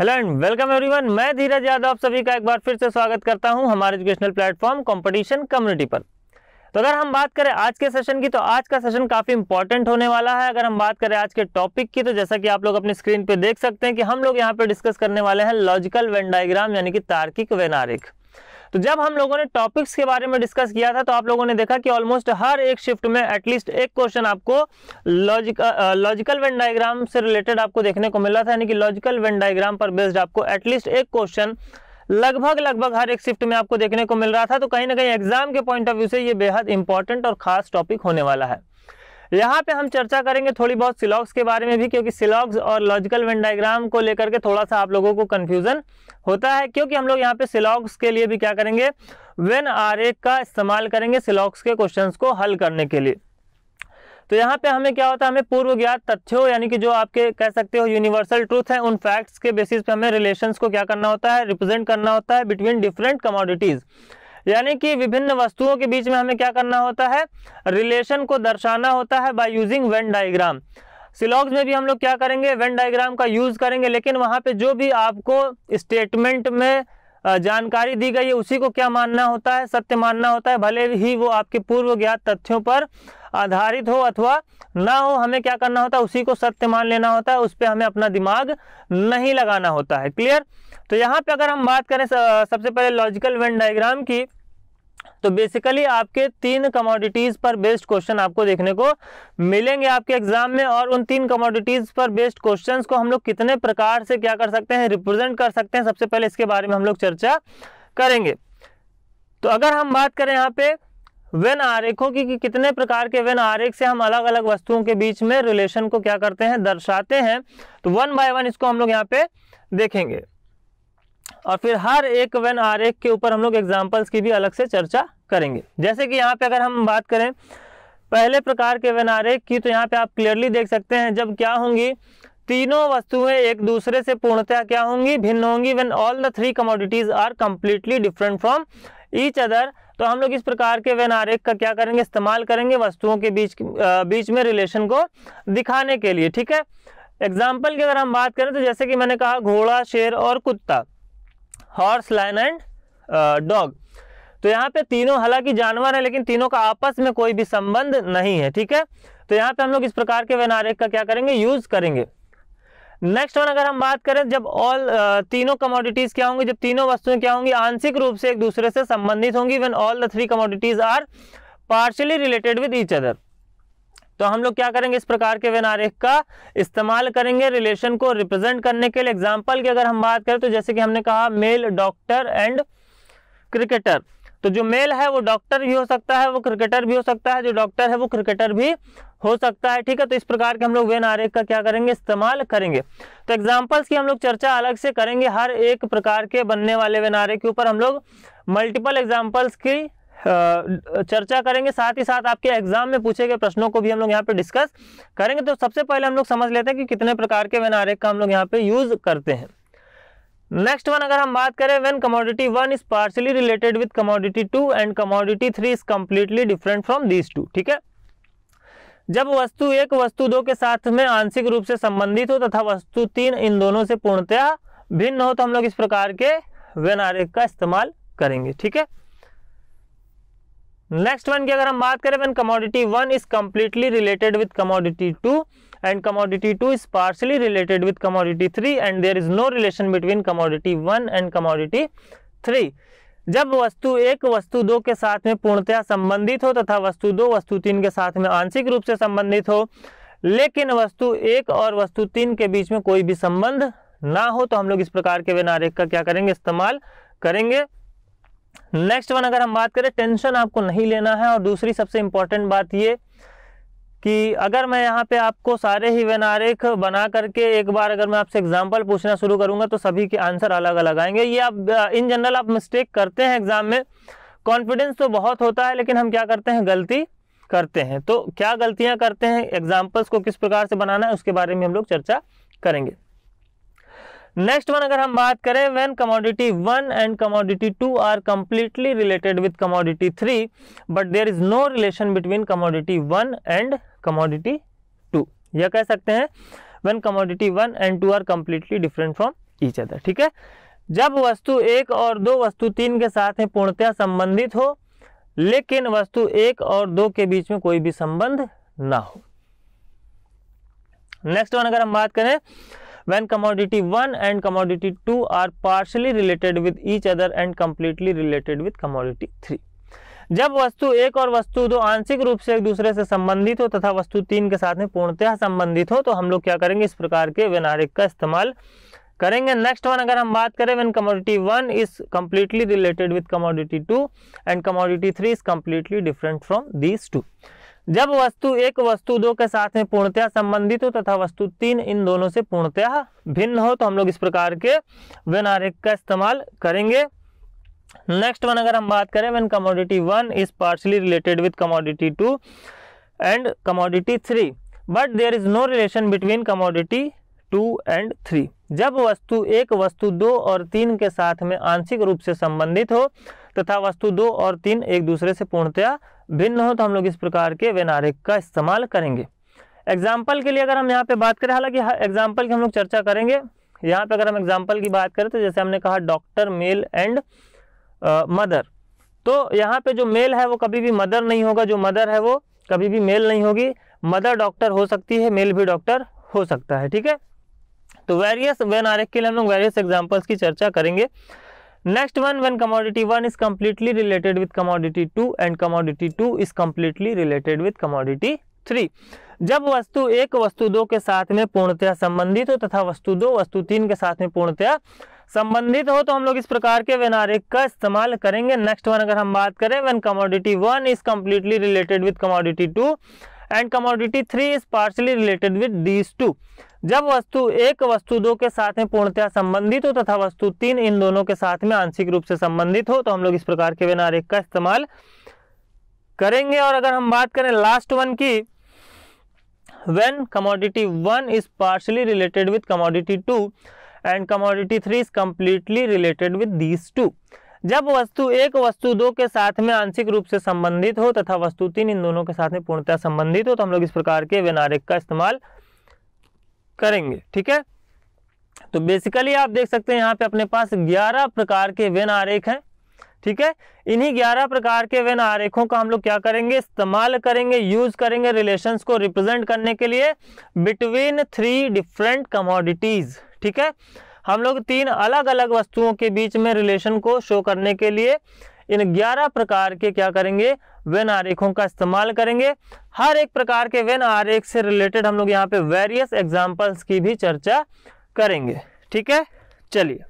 hello and welcome everyone मैं धीरज यादव आप सभी का एक बार फिर से स्वागत करता हूं हमारे एजुकेशनल प्लेटफॉर्म कंपटीशन कम्युनिटी पर तो अगर हम बात करें आज के सेशन की तो आज का सेशन काफ़ी इंपॉर्टेंट होने वाला है अगर हम बात करें आज के टॉपिक की तो जैसा कि आप लोग अपनी स्क्रीन पे देख सकते हैं कि हम लोग यहाँ पे डिस्कस करने वाले हैं लॉजिकल वेन डायग्राम यानी कि तार्किक वेनारिक तो जब हम लोगों ने टॉपिक्स के बारे में डिस्कस किया था तो आप लोगों ने देखा कि ऑलमोस्ट हर एक शिफ्ट में एटलीस्ट एक क्वेश्चन आपको लॉजिक लॉजिकल वेन डायग्राम से रिलेटेड आपको देखने को मिला था यानी कि लॉजिकल वेन डायग्राम पर बेस्ड आपको एटलीस्ट एक क्वेश्चन लगभग लगभग हर एक शिफ्ट में आपको देखने को मिल रहा था तो कहीं ना कहीं एग्जाम के पॉइंट ऑफ व्यू से ये बेहद इंपॉर्टेंट और खास टॉपिक होने वाला है यहाँ पे हम चर्चा करेंगे थोड़ी बहुत सिलॉग्स के बारे में भी क्योंकि सिलॉग्स और लॉजिकल वेन डायग्राम को लेकर के थोड़ा सा आप लोगों को कन्फ्यूजन होता है क्योंकि हम लोग यहाँ पे सिलॉग्स के लिए भी क्या करेंगे वेन आर का इस्तेमाल करेंगे सिलॉग्स के क्वेश्चन को हल करने के लिए तो यहाँ पे हमें क्या होता है हमें पूर्व ज्ञात तथ्यों यानी कि जो आपके कह सकते हो यूनिवर्सल ट्रूथ है उन फैक्ट्स के बेसिस पे हमें रिलेशंस को क्या करना होता है रिप्रेजेंट करना होता है बिटवीन डिफरेंट कमोडिटीज़ यानी कि विभिन्न वस्तुओं के बीच में हमें क्या करना होता है रिलेशन को दर्शाना होता है by using Venn diagram syllogisms में भी हम लोग क्या करेंगे वेन डाइग्राम का यूज करेंगे लेकिन वहां पे जो भी आपको स्टेटमेंट में जानकारी दी गई है उसी को क्या मानना होता है सत्य मानना होता है भले ही वो आपके पूर्व ज्ञात तथ्यों पर आधारित हो अथवा ना हो हमें क्या करना होता है उसी को सत्य मान लेना होता है उस पर हमें अपना दिमाग नहीं लगाना होता है क्लियर तो यहाँ पे अगर हम बात करें सबसे पहले लॉजिकल वेन डायग्राम की तो बेसिकली आपके तीन कमोडिटीज़ पर बेस्ड क्वेश्चन आपको देखने को मिलेंगे आपके एग्जाम में और उन तीन कमोडिटीज़ पर बेस्ड क्वेश्चंस को हम लोग कितने प्रकार से क्या कर सकते हैं रिप्रेजेंट कर सकते हैं सबसे पहले इसके बारे में हम लोग चर्चा करेंगे तो अगर हम बात करें यहाँ पे वेन आरेखों की कि कितने प्रकार के वेन आरेख से हम अलग अलग वस्तुओं के बीच में रिलेशन को क्या करते हैं दर्शाते हैं तो वन बाय वन इसको हम लोग यहाँ पे देखेंगे और फिर हर एक वन आरेख के ऊपर हम लोग एग्जाम्पल्स की भी अलग से चर्चा करेंगे जैसे कि यहाँ पे अगर हम बात करें पहले प्रकार के वन आरेख की तो यहाँ पे आप क्लियरली देख सकते हैं जब क्या होंगी तीनों वस्तुएं एक दूसरे से पूर्णतः क्या होंगी भिन्न होंगी when all the three commodities are completely different from each other तो हम लोग इस प्रकार के वेन आरेख का क्या करेंगे इस्तेमाल करेंगे वस्तुओं के बीच बीच में रिलेशन को दिखाने के लिए ठीक है एग्जाम्पल की अगर हम बात करें तो जैसे कि मैंने कहा घोड़ा शेर और कुत्ता हॉर्स लाइन एंड डॉग तो यहाँ पे तीनों हालांकि जानवर है लेकिन तीनों का आपस में कोई भी संबंध नहीं है ठीक है तो यहाँ पे हम लोग इस प्रकार के वेनारे का क्या करेंगे यूज करेंगे नेक्स्ट वन अगर हम बात करें जब ऑल तीनों कमोडिटीज क्या होंगी जब तीनों वस्तुएं क्या होंगी आंशिक रूप से एक दूसरे से संबंधित होंगी when all the three commodities are partially related with each other तो हम लोग क्या करेंगे इस प्रकार के वेन आरेख का इस्तेमाल करेंगे रिलेशन को रिप्रेजेंट करने के लिए एग्जाम्पल की अगर हम बात करें तो जैसे कि हमने कहा मेल डॉक्टर एंड क्रिकेटर तो जो मेल है वो डॉक्टर भी हो सकता है वो क्रिकेटर भी हो सकता है जो डॉक्टर है वो क्रिकेटर भी हो सकता है ठीक है तो इस प्रकार के हम लोग वेन आरेख का क्या करेंगे इस्तेमाल करेंगे तो एग्जाम्पल्स की हम लोग चर्चा अलग से करेंगे हर एक प्रकार के बनने वाले वेन आरेख के ऊपर हम लोग मल्टीपल एग्जाम्पल्स की चर्चा करेंगे साथ ही साथ आपके एग्जाम में पूछे गए प्रश्नों को भी हम लोग यहाँ पे डिस्कस करेंगे तो सबसे पहले हम लोग समझ लेते हैं कि कितने प्रकार के वेन आरेख का हम लोग यहाँ पे यूज करते हैं नेक्स्ट वन अगर हम बात करें when commodity one is partially related with commodity two and commodity three is completely different from these two ठीक है जब वस्तु एक वस्तु दो के साथ में आंशिक रूप से संबंधित हो तथा वस्तु तीन इन दोनों से पूर्णतया भिन्न हो तो हम लोग इस प्रकार के वेन आरेख का इस्तेमाल करेंगे ठीक है नेक्स्ट वन की अगर हम बात करें one commodity one is completely related with commodity two and commodity two is partially related with commodity three and there is no relation between commodity one and commodity three जब वस्तु एक वस्तु दो के साथ में पूर्णतया संबंधित हो तथा वस्तु दो वस्तु तीन के साथ में आंशिक रूप से संबंधित हो लेकिन वस्तु एक और वस्तु तीन के बीच में कोई भी संबंध ना हो तो हम लोग इस प्रकार के विनारेख का क्या करेंगे इस्तेमाल करेंगे नेक्स्ट वन अगर हम बात करें टेंशन आपको नहीं लेना है और दूसरी सबसे इंपॉर्टेंट बात ये कि अगर मैं यहाँ पे आपको सारे ही वेनारेख बना करके एक बार अगर मैं आपसे एग्जाम्पल पूछना शुरू करूंगा तो सभी के आंसर अलग अलग आएंगे ये आप इन जनरल आप मिस्टेक करते हैं एग्ज़ाम में कॉन्फिडेंस तो बहुत होता है लेकिन हम क्या करते हैं गलती करते हैं तो क्या गलतियाँ करते हैं एग्जाम्पल्स को किस प्रकार से बनाना है उसके बारे में हम लोग चर्चा करेंगे नेक्स्ट वन अगर हम बात करें when commodity one and commodity two are completely related with commodity three but there is no relation between commodity one and commodity two यह कह सकते हैं when commodity one and two are completely different from each other ठीक है जब वस्तु एक और दो वस्तु तीन के साथ में पूर्णतया संबंधित हो लेकिन वस्तु एक और दो के बीच में कोई भी संबंध ना हो नेक्स्ट वन अगर हम बात करें when commodity 1 and commodity 2 are partially related with each other and completely related with commodity 3 जब वस्तु एक और वस्तु दो आंशिक रूप से एक दूसरे से संबंधित हो तथा वस्तु तीन के साथ में पूर्णतः संबंधित हो तो हम लोग क्या करेंगे इस प्रकार के व्यनारिक का इस्तेमाल करेंगे नेक्स्ट वन अगर हम बात करें when commodity one is completely related with commodity two and commodity three is completely different from these two जब वस्तु एक वस्तु दो के साथ में पूर्णतया संबंधित हो तथा वस्तु तीन इन दोनों से पूर्णतया भिन्न हो तो हम लोग इस प्रकार के वेन आरेख का इस्तेमाल करेंगे नेक्स्ट वन अगर हम बात करें when commodity one is partially related with commodity two and commodity three but there is no relation between commodity two and three जब वस्तु एक वस्तु दो और तीन के साथ में आंशिक रूप से संबंधित हो तथा वस्तु दो और तीन एक दूसरे से पूर्णतया भिन्न हो तो हम लोग इस प्रकार के वेनारिक का इस्तेमाल करेंगे एग्जाम्पल के लिए अगर हम यहाँ पे बात करें हालांकि एग्जाम्पल हाँ, की हम लोग चर्चा करेंगे यहाँ पे अगर हम एग्जाम्पल की बात करें तो जैसे हमने कहा डॉक्टर मेल एंड मदर तो यहाँ पे जो मेल है वो कभी भी मदर नहीं होगा जो मदर है वो कभी भी मेल नहीं होगी मदर डॉक्टर हो सकती है मेल भी डॉक्टर हो सकता है ठीक है तो वेरियस वेन आर के लिए हम लोग वेरियस एग्जाम्पल्स की चर्चा करेंगे next one one commodity one is completely related with commodity two and commodity two is completely related with commodity three जब वस्तु एक वस्तु दो के साथ में पूर्णतया संबंधित हो तथा वस्तु दो वस्तु तीन के साथ में पूर्णतया संबंधित हो तो हम लोग इस प्रकार के वेनारिक का इस्तेमाल करेंगे नेक्स्ट वन अगर हम बात करें when commodity one is completely related with commodity two and commodity three is partially related with these two जब वस्तु एक वस्तु दो के साथ में पूर्णतया संबंधित हो तथा वस्तु तीन इन दोनों के साथ में आंशिक रूप से संबंधित हो तो हम लोग इस प्रकार के बिना रेख का इस्तेमाल करेंगे और अगर हम बात करें लास्ट वन की when commodity one is partially related with commodity two and commodity three is completely related with these two जब वस्तु एक वस्तु दो के साथ में आंशिक रूप से संबंधित हो तथा वस्तु तीन इन दोनों के साथ में पूर्णतः संबंधित हो तो हम लोग इस प्रकार के वेनारिक का इस्तेमाल करेंगे ठीक है तो बेसिकली आप देख सकते हैं यहाँ पे अपने पास 11 प्रकार के वेन आरेख हैं ठीक है इन्हीं 11 प्रकार के वेन आरेखों का हम लोग क्या करेंगे इस्तेमाल करेंगे यूज करेंगे रिलेशंस को रिप्रेजेंट करने के लिए बिटवीन थ्री डिफरेंट कमोडिटीज ठीक है हम लोग तीन अलग अलग वस्तुओं के बीच में रिलेशन को शो करने के लिए इन 11 प्रकार के क्या करेंगे वेन आरेखों का इस्तेमाल करेंगे हर एक प्रकार के वेन आरेख से रिलेटेड हम लोग यहाँ पे वेरियस एग्जाम्पल्स की भी चर्चा करेंगे ठीक है चलिए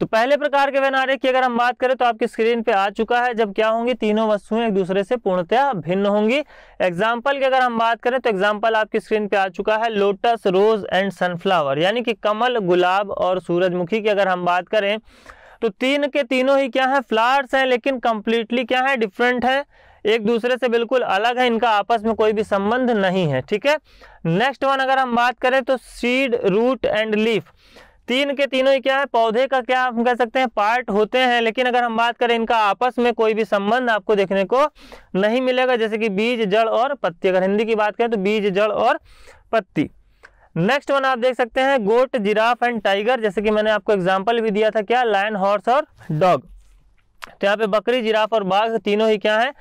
तो पहले प्रकार के व्यनारे की अगर हम बात करें तो आपकी स्क्रीन पे आ चुका है जब क्या होंगी तीनों वस्तुएं एक दूसरे से पूर्णतया भिन्न होंगी एग्जाम्पल की अगर हम बात करें तो एग्जाम्पल आपकी स्क्रीन पे आ चुका है लोटस रोज एंड सनफ्लावर यानी कि कमल गुलाब और सूरजमुखी की अगर हम बात करें तो तीन के तीनों ही क्या है फ्लावर्स हैं लेकिन कंप्लीटली क्या है डिफरेंट है एक दूसरे से बिल्कुल अलग है इनका आपस में कोई भी संबंध नहीं है ठीक है नेक्स्ट वन अगर हम बात करें तो सीड रूट एंड लीफ तीन के तीनों ही क्या है पौधे का क्या हम कह सकते हैं पार्ट होते हैं लेकिन अगर हम बात करें इनका आपस में कोई भी संबंध आपको देखने को नहीं मिलेगा जैसे कि बीज जड़ और पत्ती अगर हिंदी की बात करें तो बीज जड़ और पत्ती नेक्स्ट वन आप देख सकते हैं गोट जिराफ एंड टाइगर जैसे कि मैंने आपको एग्जाम्पल भी दिया था क्या लाइन हॉर्स और डॉग तो यहाँ पे बकरी जिराफ और बाघ तीनों ही क्या है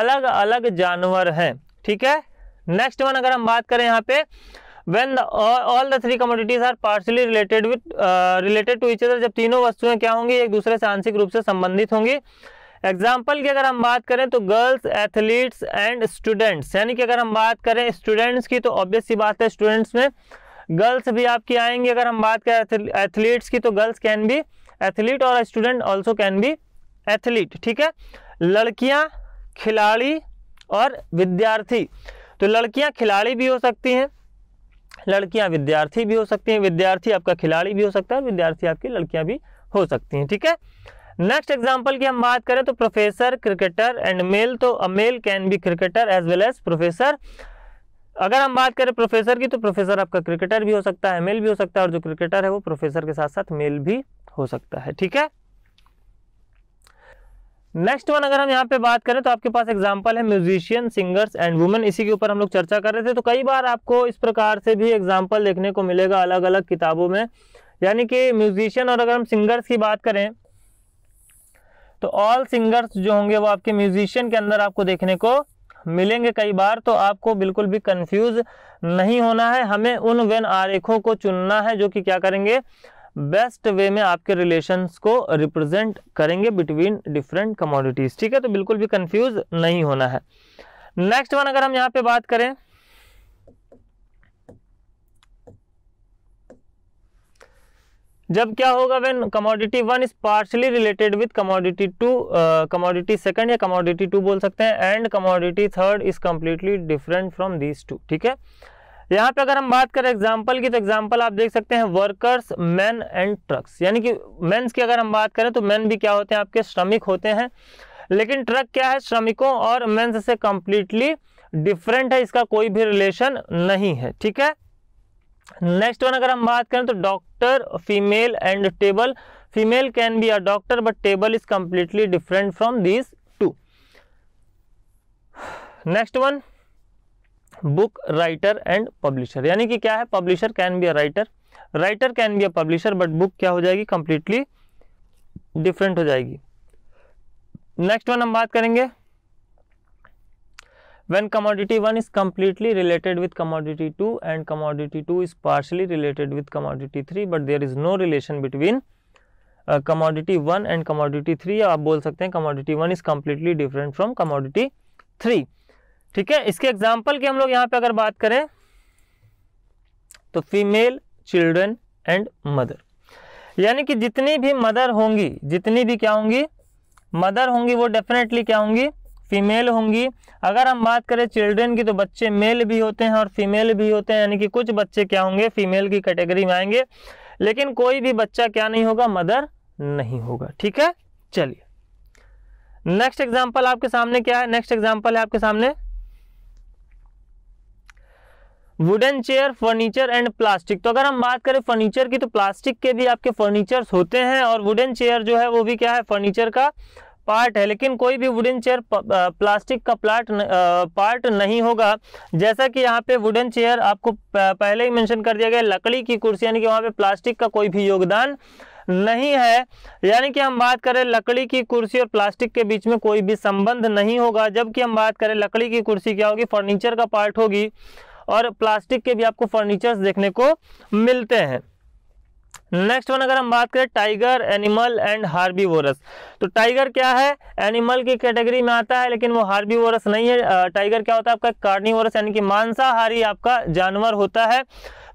अलग अलग जानवर हैं ठीक है नेक्स्ट वन अगर हम बात करें यहाँ पे when all the three commodities are partially related with related to each other जब तीनों वस्तुएं क्या होंगी एक दूसरे से आंशिक रूप से संबंधित होंगी एग्जाम्पल की अगर हम बात करें तो गर्ल्स एथलीट्स एंड स्टूडेंट्स यानी कि अगर हम बात करें स्टूडेंट्स की तो ऑब्वियस सी बात है स्टूडेंट्स में गर्ल्स भी आपकी आएंगी अगर हम बात करें एथलीट्स की तो गर्ल्स कैन बी एथलीट और student also can be athlete ठीक है लड़कियाँ खिलाड़ी और विद्यार्थी तो लड़कियाँ खिलाड़ी भी हो सकती हैं लड़कियां विद्यार्थी भी हो सकती हैं विद्यार्थी आपका खिलाड़ी भी हो सकता है विद्यार्थी आपकी लड़कियां भी हो सकती हैं ठीक है नेक्स्ट एग्जाम्पल की हम बात करें तो प्रोफेसर क्रिकेटर एंड मेल तो a male can be cricketer as well as professor अगर हम बात करें प्रोफेसर की तो प्रोफेसर आपका क्रिकेटर भी हो सकता है मेल भी हो सकता है और जो क्रिकेटर है वो प्रोफेसर के साथ साथ मेल भी हो सकता है ठीक है नेक्स्ट वन अगर हम यहाँ पे बात करें तो आपके पास एग्जांपल है म्यूजिशियन सिंगर्स एंड वुमेन इसी के ऊपर हम लोग चर्चा कर रहे थे तो कई बार आपको इस प्रकार से भी एग्जाम्पल देखने को मिलेगा अलग अलग किताबों में यानी कि म्यूजिशियन और अगर हम सिंगर्स की बात करें तो ऑल सिंगर्स जो होंगे वो आपके म्यूजिशियन के अंदर आपको देखने को मिलेंगे कई बार तो आपको बिल्कुल भी कन्फ्यूज नहीं होना है हमें उन वेन आरेखों को चुनना है जो कि क्या करेंगे बेस्ट वे में आपके रिलेशंस को रिप्रेजेंट करेंगे बिटवीन डिफरेंट कमोडिटीज़ ठीक है तो बिल्कुल भी कंफ्यूज नहीं होना है नेक्स्ट वन अगर हम यहां पे बात करें जब क्या होगा when commodity one is partially related with commodity two commodity second या कमोडिटी टू बोल सकते हैं and commodity third is completely different from these two ठीक है यहाँ पे अगर हम बात करें एग्जाम्पल की तो एग्जाम्पल आप देख सकते हैं वर्कर्स मैन एंड ट्रक्स यानी कि मैं की अगर हम बात करें तो मैन भी क्या होते हैं आपके श्रमिक होते हैं लेकिन ट्रक क्या है श्रमिकों और मेन्स से कंप्लीटली डिफरेंट है इसका कोई भी रिलेशन नहीं है ठीक है नेक्स्ट वन अगर हम बात करें तो doctor female and table female can be a doctor but table is completely different from this two next one book writer and publisher यानी कि क्या है publisher can be a writer writer can be a publisher but book क्या हो जाएगी completely different हो जाएगी next one हम बात करेंगे when commodity one is completely related with commodity two and commodity two is partially related with commodity three but there is no relation between commodity one and commodity three आप बोल सकते हैं commodity one is completely different from commodity three ठीक है इसके example की हम लोग यहाँ पे अगर बात करें तो फीमेल चिल्ड्रन एंड मदर यानी कि जितनी भी मदर होंगी जितनी भी क्या होंगी मदर होंगी वो डेफिनेटली क्या होंगी फीमेल होंगी अगर हम बात करें चिल्ड्रन की तो बच्चे मेल भी होते हैं और फीमेल भी होते हैं यानी कि कुछ बच्चे क्या होंगे फीमेल की कैटेगरी में आएंगे लेकिन कोई भी बच्चा क्या नहीं होगा मदर नहीं होगा ठीक है चलिए नेक्स्ट एग्जाम्पल आपके सामने क्या है नेक्स्ट एग्जाम्पल है आपके सामने wooden chair furniture and plastic तो अगर हम बात करें फर्नीचर की तो प्लास्टिक के भी आपके फर्नीचर्स होते हैं और वुडन चेयर जो है वो भी क्या है फर्नीचर का पार्ट है लेकिन कोई भी वुडन चेयर प्लास्टिक का प्लाट न, आ, पार्ट नहीं होगा जैसा कि यहाँ पे वुडन चेयर आपको पहले ही मेंशन कर दिया गया लकड़ी की कुर्सी यानी कि वहाँ पे प्लास्टिक का कोई भी योगदान नहीं है यानी कि हम बात करें लकड़ी की कुर्सी और प्लास्टिक के बीच में कोई भी संबंध नहीं होगा जबकि हम बात करें लकड़ी की कुर्सी क्या होगी फर्नीचर का पार्ट होगी और प्लास्टिक के भी आपको फर्नीचर्स देखने को मिलते हैं नेक्स्ट वन अगर हम बात करें टाइगर एनिमल एंड वोरस तो टाइगर क्या है एनिमल की कैटेगरी में आता है लेकिन वो वोरस नहीं है टाइगर क्या होता है आपका कार्निवोरस यानी कि मांसाहारी आपका जानवर होता है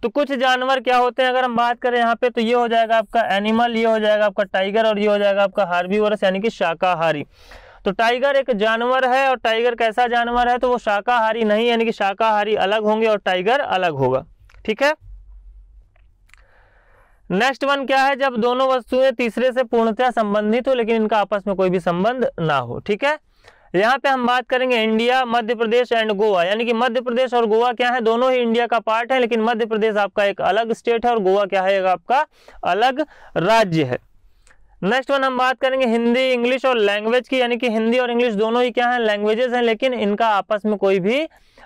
तो कुछ जानवर क्या होते हैं अगर हम बात करें यहाँ पे तो ये हो जाएगा आपका एनिमल ये हो जाएगा आपका टाइगर और ये हो जाएगा आपका वोरस यानी कि शाकाहारी तो टाइगर एक जानवर है और टाइगर कैसा जानवर है तो वो शाकाहारी नहीं यानी कि शाकाहारी अलग होंगे और टाइगर अलग होगा ठीक है नेक्स्ट वन क्या है जब दोनों वस्तुएं तीसरे से पूर्णतया संबंधित हो लेकिन इनका आपस में कोई भी संबंध ना हो ठीक है यहाँ पे हम बात करेंगे इंडिया मध्य प्रदेश एंड गोवा यानी कि मध्य प्रदेश और गोवा क्या है दोनों ही इंडिया का पार्ट है लेकिन मध्य प्रदेश आपका एक अलग स्टेट है और गोवा क्या है आपका अलग राज्य है नेक्स्ट वन हम बात करेंगे हिंदी इंग्लिश और लैंग्वेज की यानी कि हिंदी और इंग्लिश दोनों ही क्या हैं लैंग्वेजेस हैं लेकिन इनका आपस में कोई भी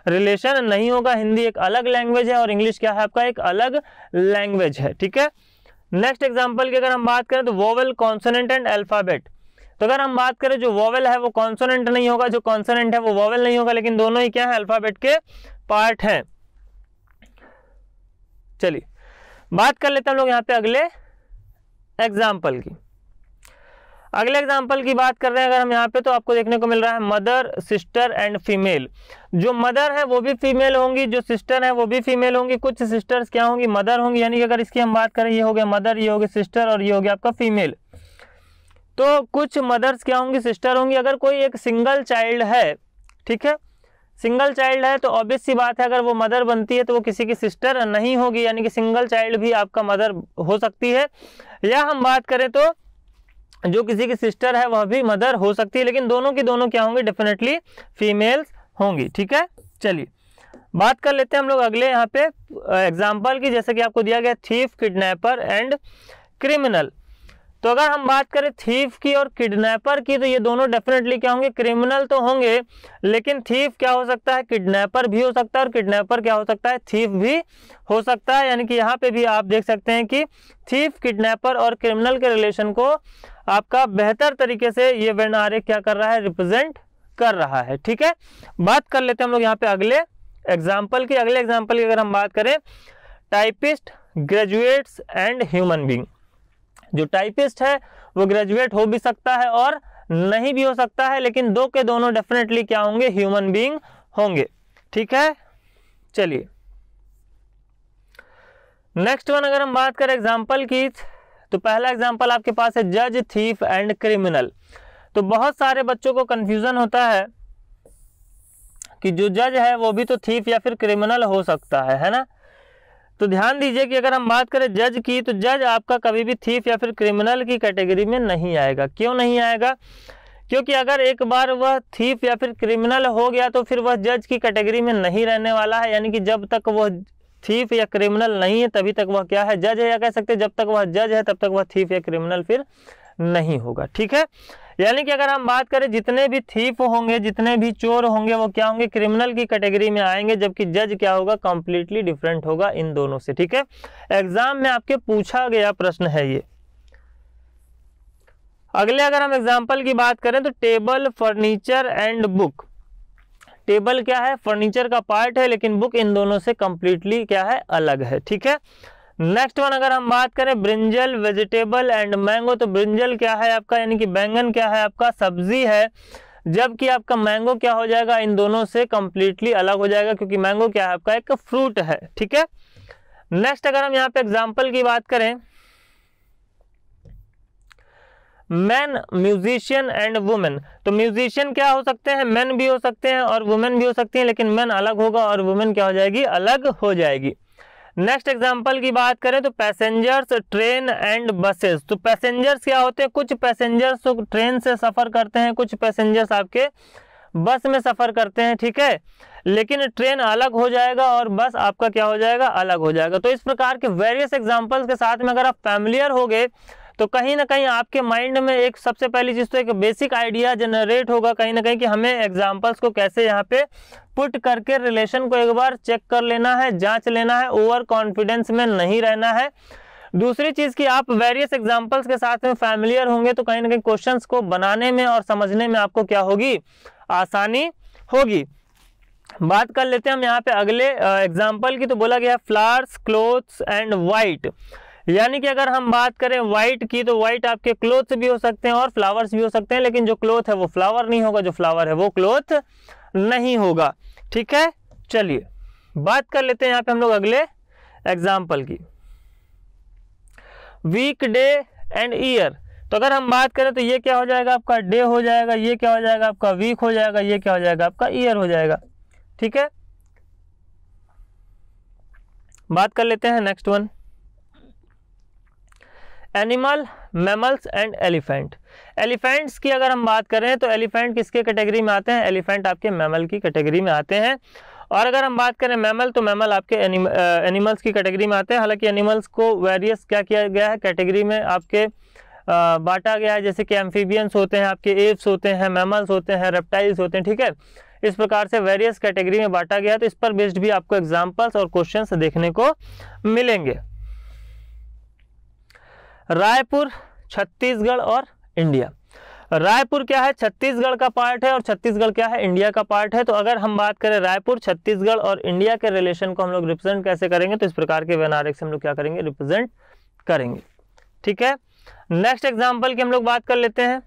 रिलेशन नहीं होगा हिंदी एक अलग लैंग्वेज है और इंग्लिश क्या है आपका एक अलग लैंग्वेज है ठीक है नेक्स्ट एग्जाम्पल की अगर हम बात करें तो वोवेल कॉन्सोनेंट एंड अल्फ़ाबेट तो अगर हम बात करें जो वोवेल है वो कॉन्सोनेंट नहीं होगा जो कॉन्सोनेंट है वो वोवेल नहीं होगा लेकिन दोनों ही क्या है अल्फ़ाबेट के पार्ट हैं चलिए बात कर लेते हैं हम लोग यहाँ पे अगले एग्जाम्पल की अगले एग्जाम्पल की बात कर रहे हैं अगर हम यहाँ पे तो आपको देखने को मिल रहा है मदर सिस्टर एंड फीमेल जो मदर है वो भी फीमेल होंगी जो सिस्टर है वो भी फीमेल होंगी कुछ सिस्टर्स क्या होंगी मदर होंगी यानी कि अगर इसकी हम बात करें ये हो गया मदर ये हो गया सिस्टर और ये हो गया आपका फीमेल तो कुछ मदर्स क्या होंगी सिस्टर होंगी अगर कोई एक सिंगल चाइल्ड है ठीक है सिंगल चाइल्ड है तो ऑब्वियस सी बात है अगर वो मदर बनती है तो वो किसी की सिस्टर नहीं होगी यानी कि सिंगल चाइल्ड भी आपका मदर हो सकती है या हम बात करें तो जो किसी की सिस्टर है वह भी मदर हो सकती है लेकिन दोनों की दोनों क्या होंगी डेफिनेटली फीमेल्स होंगी ठीक है चलिए बात कर लेते हैं हम लोग अगले यहाँ पे एग्जाम्पल की जैसे कि आपको दिया गया थीफ किडनैपर एंड क्रिमिनल तो अगर हम बात करें थीफ की और किडनैपर की तो ये दोनों डेफिनेटली क्या होंगे क्रिमिनल तो होंगे लेकिन थीफ क्या हो सकता है किडनैपर भी हो सकता है और किडनैपर क्या हो सकता है थीफ भी हो सकता है यानी कि यहाँ पे भी आप देख सकते हैं कि थीफ किडनैपर और क्रिमिनल के रिलेशन को आपका बेहतर तरीके से ये वर्ण आर्य क्या कर रहा है रिप्रेजेंट कर रहा है ठीक है बात कर लेते हैं हम लोग यहाँ पे अगले एग्जाम्पल की अगले एग्जाम्पल की अगर हम बात करें typist graduates and human being जो टाइपिस्ट है वो ग्रेजुएट हो भी सकता है और नहीं भी हो सकता है लेकिन दो के दोनों डेफिनेटली क्या होंगे ह्यूमन बींग होंगे ठीक है चलिए नेक्स्ट वन अगर हम बात करें एग्जाम्पल की तो पहला एग्जाम्पल आपके पास है जज थीफ एंड क्रिमिनल तो बहुत सारे बच्चों को कन्फ्यूज़न होता है कि जो जज है वो भी तो थीफ या फिर क्रिमिनल हो सकता है है ना तो ध्यान दीजिए कि अगर हम बात करें जज की तो जज आपका कभी भी थीफ या फिर क्रिमिनल की कैटेगरी में नहीं आएगा क्यों नहीं आएगा क्योंकि अगर एक बार वह थीफ या फिर क्रिमिनल हो गया तो फिर वह जज की कैटेगरी में नहीं रहने वाला है यानी कि जब तक वह थीफ या क्रिमिनल नहीं है तभी तक वह क्या है जज है या कह सकते हैं जब तक वह जज है तब तक वह थीफ या क्रिमिनल फिर नहीं होगा ठीक है यानी कि अगर हम बात करें जितने भी थीफ होंगे जितने भी चोर होंगे वो क्या होंगे क्रिमिनल की कैटेगरी में आएंगे जबकि जज क्या होगा कंप्लीटली डिफरेंट होगा इन दोनों से ठीक है एग्जाम में आपके पूछा गया प्रश्न है ये अगले अगर हम एग्जाम्पल की बात करें तो table furniture and book table क्या है फर्नीचर का पार्ट है लेकिन बुक इन दोनों से कंप्लीटली क्या है अलग है ठीक है नेक्स्ट वन अगर हम बात करें ब्रिंजल वेजिटेबल एंड मैंगो तो ब्रिंजल क्या है आपका यानी कि बैंगन क्या है आपका सब्जी है जबकि आपका मैंगो क्या हो जाएगा इन दोनों से कंप्लीटली अलग हो जाएगा क्योंकि मैंगो क्या है आपका एक फ्रूट है ठीक है नेक्स्ट अगर हम यहाँ पे एग्जाम्पल की बात करें मैन म्यूजिशियन एंड वुमेन तो म्यूजिशियन क्या हो सकते हैं मैन भी हो सकते हैं और वुमेन भी हो सकती हैं लेकिन मैन अलग होगा और वुमेन क्या हो जाएगी अलग हो जाएगी नेक्स्ट एग्जाम्पल की बात करें तो पैसेंजर्स ट्रेन एंड बसेस तो पैसेंजर्स क्या होते हैं कुछ पैसेंजर्स ट्रेन तो से सफ़र करते हैं कुछ पैसेंजर्स आपके बस में सफ़र करते हैं ठीक है लेकिन ट्रेन अलग हो जाएगा और बस आपका क्या हो जाएगा अलग हो जाएगा तो इस प्रकार के वेरियस एग्जाम्पल्स के साथ में अगर आप फैमिलियर हो गए तो कहीं ना कहीं आपके माइंड में एक सबसे पहली चीज़ तो एक बेसिक आइडिया जनरेट होगा कहीं ना कहीं कि हमें एग्जाम्पल्स को कैसे यहाँ पे पुट करके रिलेशन को एक बार चेक कर लेना है जांच लेना है ओवर कॉन्फिडेंस में नहीं रहना है दूसरी चीज़ कि आप वेरियस एग्जाम्पल्स के साथ में फैमिलियर होंगे तो कहीं ना कहीं क्वेश्चन को बनाने में और समझने में आपको क्या होगी आसानी होगी बात कर लेते हैं हम यहाँ पे अगले एग्जाम्पल की तो बोला गया फ्लावर्स क्लोथ्स एंड वाइट यानी कि अगर हम बात करें व्हाइट की तो व्हाइट आपके क्लोथ भी हो सकते हैं और फ्लावर्स भी हो सकते हैं लेकिन जो क्लोथ है वो फ्लावर नहीं होगा जो फ्लावर है वो क्लोथ नहीं होगा ठीक है चलिए बात कर लेते हैं यहाँ पे हम लोग अगले एग्जाम्पल की वीक डे एंड ईयर तो अगर हम बात करें तो ये क्या हो जाएगा आपका डे हो जाएगा ये क्या हो जाएगा आपका वीक हो जाएगा ये क्या हो जाएगा आपका ईयर हो जाएगा ठीक है बात कर लेते हैं next one animal mammals and elephant elephants की अगर हम बात करें तो एलिफेंट किसके कैटेगरी में आते हैं एलिफेंट आपके मेमल की कैटेगरी में आते हैं और अगर हम बात करें मैमल तो मैमल आपके एनिमल्स एनिमल्स की कैटेगरी में आते हैं हालांकि एनिमल्स को वेरियस क्या किया गया है कैटेगरी में आपके बांटा गया है जैसे कि एम्फीबियंस होते हैं आपके एप्स होते हैं मेमल्स होते हैं रेप्टाइल्स होते हैं ठीक है इस प्रकार से वेरियस कैटेगरी में बांटा गया है तो इस पर बेस्ड भी आपको एग्जाम्पल्स और क्वेश्चन देखने को मिलेंगे रायपुर छत्तीसगढ़ और इंडिया रायपुर क्या है छत्तीसगढ़ का पार्ट है और छत्तीसगढ़ क्या है इंडिया का पार्ट है तो अगर हम बात करें रायपुर छत्तीसगढ़ और इंडिया के रिलेशन को हम लोग रिप्रेजेंट कैसे करेंगे तो इस प्रकार के वेनारिक से हम लोग क्या करेंगे रिप्रेजेंट करेंगे ठीक है नेक्स्ट एग्जाम्पल की हम लोग बात कर लेते हैं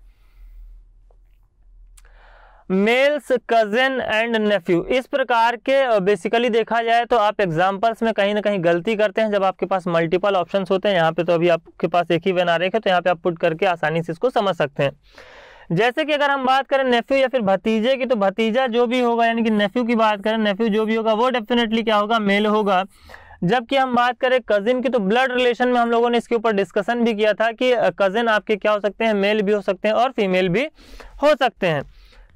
मेल्स कजिन एंड नेफ्यू इस प्रकार के बेसिकली देखा जाए तो आप एग्जाम्पल्स में कहीं ना कहीं गलती करते हैं जब आपके पास मल्टीपल ऑप्शंस होते हैं यहाँ पे तो अभी आपके पास एक ही बना हैं तो यहाँ पे आप पुट करके आसानी से इसको समझ सकते हैं जैसे कि अगर हम बात करें नेफ्यू या फिर भतीजे की तो भतीजा जो भी होगा यानी कि नेफ्यू की बात करें नेफ्यू जो भी होगा वो डेफिनेटली क्या होगा मेल होगा जबकि हम बात करें कजिन की तो ब्लड रिलेशन में हम लोगों ने इसके ऊपर डिस्कशन भी किया था कि कजिन आपके क्या हो सकते हैं मेल भी हो सकते हैं और फीमेल भी हो सकते हैं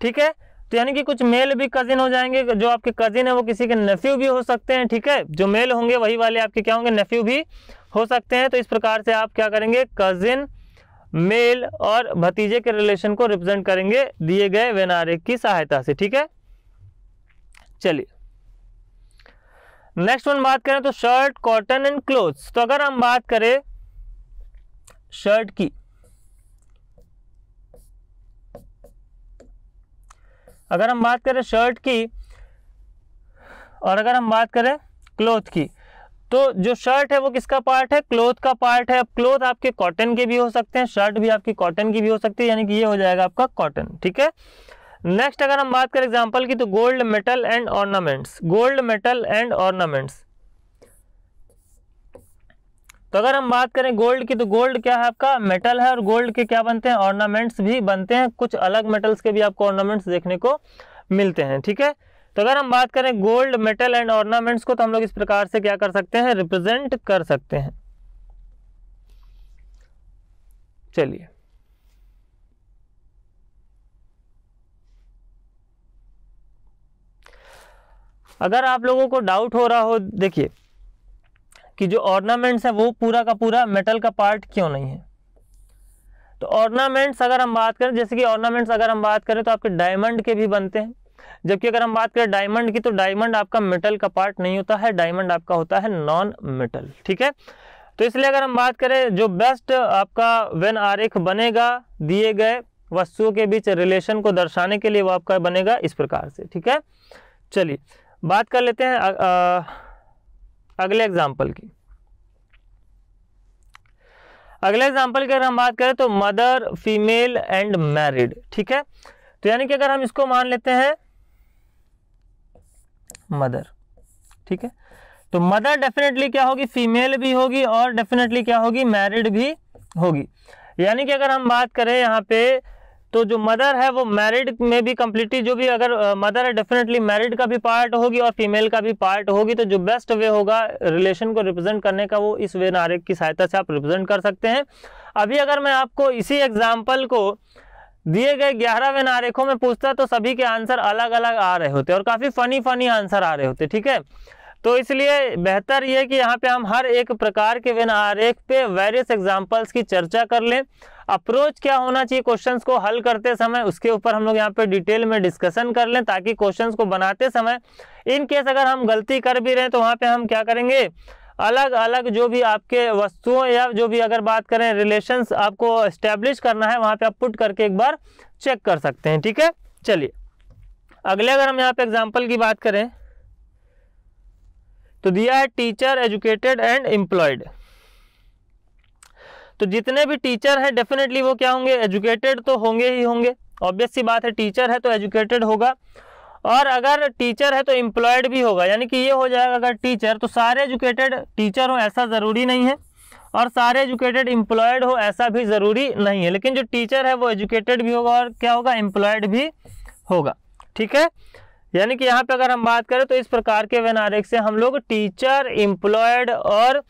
ठीक है तो यानी कि कुछ मेल भी कजिन हो जाएंगे जो आपके कजिन है वो किसी के नेफ्यू भी हो सकते हैं ठीक है जो मेल होंगे वही वाले आपके क्या होंगे नेफ्यू भी हो सकते हैं तो इस प्रकार से आप क्या करेंगे कजिन मेल और भतीजे के रिलेशन को रिप्रेजेंट करेंगे दिए गए वेनारे की सहायता से ठीक है चलिए नेक्स्ट वन बात करें तो शर्ट कॉटन एंड क्लोथ्स तो अगर हम बात करें शर्ट की अगर हम बात करें शर्ट की और अगर हम बात करें क्लोथ की तो जो शर्ट है वो किसका पार्ट है क्लोथ का पार्ट है अब क्लोथ आपके कॉटन के भी हो सकते हैं शर्ट भी आपकी कॉटन की भी हो सकती है यानी कि ये हो जाएगा आपका कॉटन ठीक है नेक्स्ट अगर हम बात करें एग्जाम्पल की तो gold metal and ornaments gold metal and ornaments तो अगर हम बात करें गोल्ड की तो गोल्ड क्या है आपका मेटल है और गोल्ड के क्या बनते हैं ऑर्नामेंट्स भी बनते हैं कुछ अलग मेटल्स के भी आपको ऑर्नामेंट्स देखने को मिलते हैं ठीक है तो अगर हम बात करें गोल्ड मेटल एंड ऑर्नामेंट्स को तो हम लोग इस प्रकार से क्या कर सकते हैं रिप्रेजेंट कर सकते हैं चलिए अगर आप लोगों को डाउट हो रहा हो देखिए कि जो ऑर्नामेंट्स है वो पूरा का पूरा मेटल का पार्ट क्यों नहीं है तो ऑर्नामेंट्स अगर हम बात करें जैसे कि ऑर्नामेंट्स अगर हम बात करें तो आपके डायमंड के भी बनते हैं जबकि अगर हम बात करें डायमंड की तो डायमंड आपका मेटल का पार्ट नहीं होता है डायमंड आपका होता है नॉन मेटल ठीक है तो इसलिए अगर हम बात करें जो बेस्ट आपका वेन आरेख बनेगा दिए गए वस्तुओं के बीच रिलेशन को दर्शाने के लिए वो आपका बनेगा इस प्रकार से ठीक है चलिए बात कर लेते हैं आ, आ, अगले एग्जाम्पल की अगले एग्जाम्पल की अगर हम बात करें तो मदर फीमेल एंड मैरिड ठीक है तो यानी कि अगर हम इसको मान लेते हैं मदर ठीक है तो मदर डेफिनेटली क्या होगी फीमेल भी होगी और डेफिनेटली क्या होगी मैरिड भी होगी यानी कि अगर हम बात करें यहाँ पे तो जो मदर है वो मैरिड में भी कम्प्लीटली जो भी अगर मदर है डेफिनेटली मैरिड का भी पार्ट होगी और फीमेल का भी पार्ट होगी तो जो बेस्ट वे होगा रिलेशन को रिप्रेजेंट करने का वो इस वे नारे की सहायता से आप रिप्रेजेंट कर सकते हैं अभी अगर मैं आपको इसी एग्जाम्पल को दिए गए ग्यारहवें नारेखों में पूछता तो सभी के आंसर अलग अलग आ रहे होते और काफ़ी फनी फनी आंसर आ रहे होते ठीक है तो इसलिए बेहतर ये कि यहाँ पे हम हर एक प्रकार के वन आरेख पे वेरियस एग्जाम्पल्स की चर्चा कर लें अप्रोच क्या होना चाहिए क्वेश्चंस को हल करते समय उसके ऊपर हम लोग यहाँ पे डिटेल में डिस्कशन कर लें ताकि क्वेश्चंस को बनाते समय इन केस अगर हम गलती कर भी रहे हैं तो वहाँ पे हम क्या करेंगे अलग अलग जो भी आपके वस्तुओं या जो भी अगर बात करें रिलेशंस आपको इस्टेब्लिश करना है वहाँ पर आप पुट करके एक बार चेक कर सकते हैं ठीक है चलिए अगले अगर हम यहाँ पे एग्जाम्पल की बात करें तो दिया है टीचर एजुकेटेड एंड एम्प्लॉयड तो जितने भी टीचर हैं डेफिनेटली वो क्या होंगे एजुकेटेड तो होंगे ही होंगे ऑब्वियस सी बात है टीचर है तो एजुकेटेड होगा और अगर टीचर है तो एम्प्लॉयड भी होगा यानी कि ये हो जाएगा अगर टीचर तो सारे एजुकेटेड टीचर हो ऐसा ज़रूरी नहीं है और सारे एजुकेटेड एम्प्लॉयड हो ऐसा भी ज़रूरी नहीं है लेकिन जो टीचर है वो एजुकेटेड भी होगा और क्या होगा एम्प्लॉयड भी होगा ठीक है यानी कि यहाँ पे अगर हम बात करें तो इस प्रकार के वेनारिक से हम लोग टीचर इम्प्लॉयड और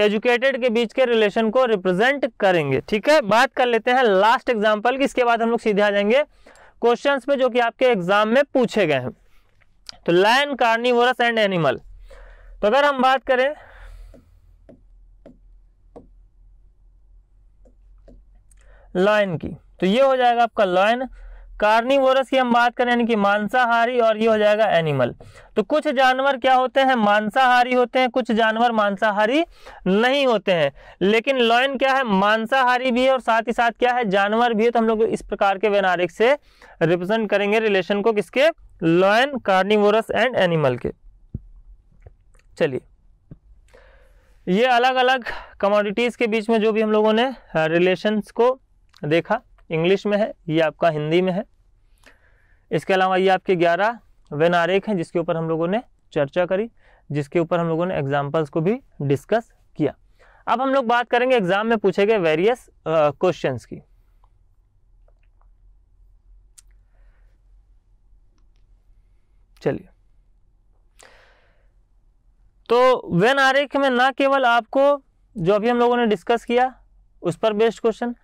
एजुकेटेड के बीच के रिलेशन को रिप्रेजेंट करेंगे ठीक है बात कर लेते हैं लास्ट एग्जाम्पल की इसके बाद हम लोग सीधे आ जाएंगे क्वेश्चन में जो कि आपके एग्जाम में पूछे गए हैं तो लाइन कार्निवोरस एंड एनिमल तो अगर हम बात करें लॉयन की तो ये हो जाएगा आपका लॉयन कार्निवोरस की हम बात करें यानी कि मांसाहारी और ये हो जाएगा एनिमल तो कुछ जानवर क्या होते हैं मांसाहारी होते हैं कुछ जानवर मांसाहारी नहीं होते हैं लेकिन लॉयन क्या है मांसाहारी भी है और साथ ही साथ क्या है जानवर भी है तो हम लोग इस प्रकार के वेनारिक से रिप्रेजेंट करेंगे रिलेशन को किसके लॉयन कार्निवोरस एंड एनिमल के चलिए ये अलग अलग कमोडिटीज़ के बीच में जो भी हम लोगों ने रिलेशन हाँ, को देखा इंग्लिश में है ये आपका हिंदी में है इसके अलावा ये आपके ग्यारह वेन आरेख हैं जिसके ऊपर हम लोगों ने चर्चा करी जिसके ऊपर हम लोगों ने एग्जाम्पल्स को भी डिस्कस किया अब हम लोग बात करेंगे एग्जाम में पूछे गए वेरियस क्वेश्चन की चलिए तो वेन आरेख में ना केवल आपको जो अभी हम लोगों ने डिस्कस किया उस पर बेस्ड क्वेश्चन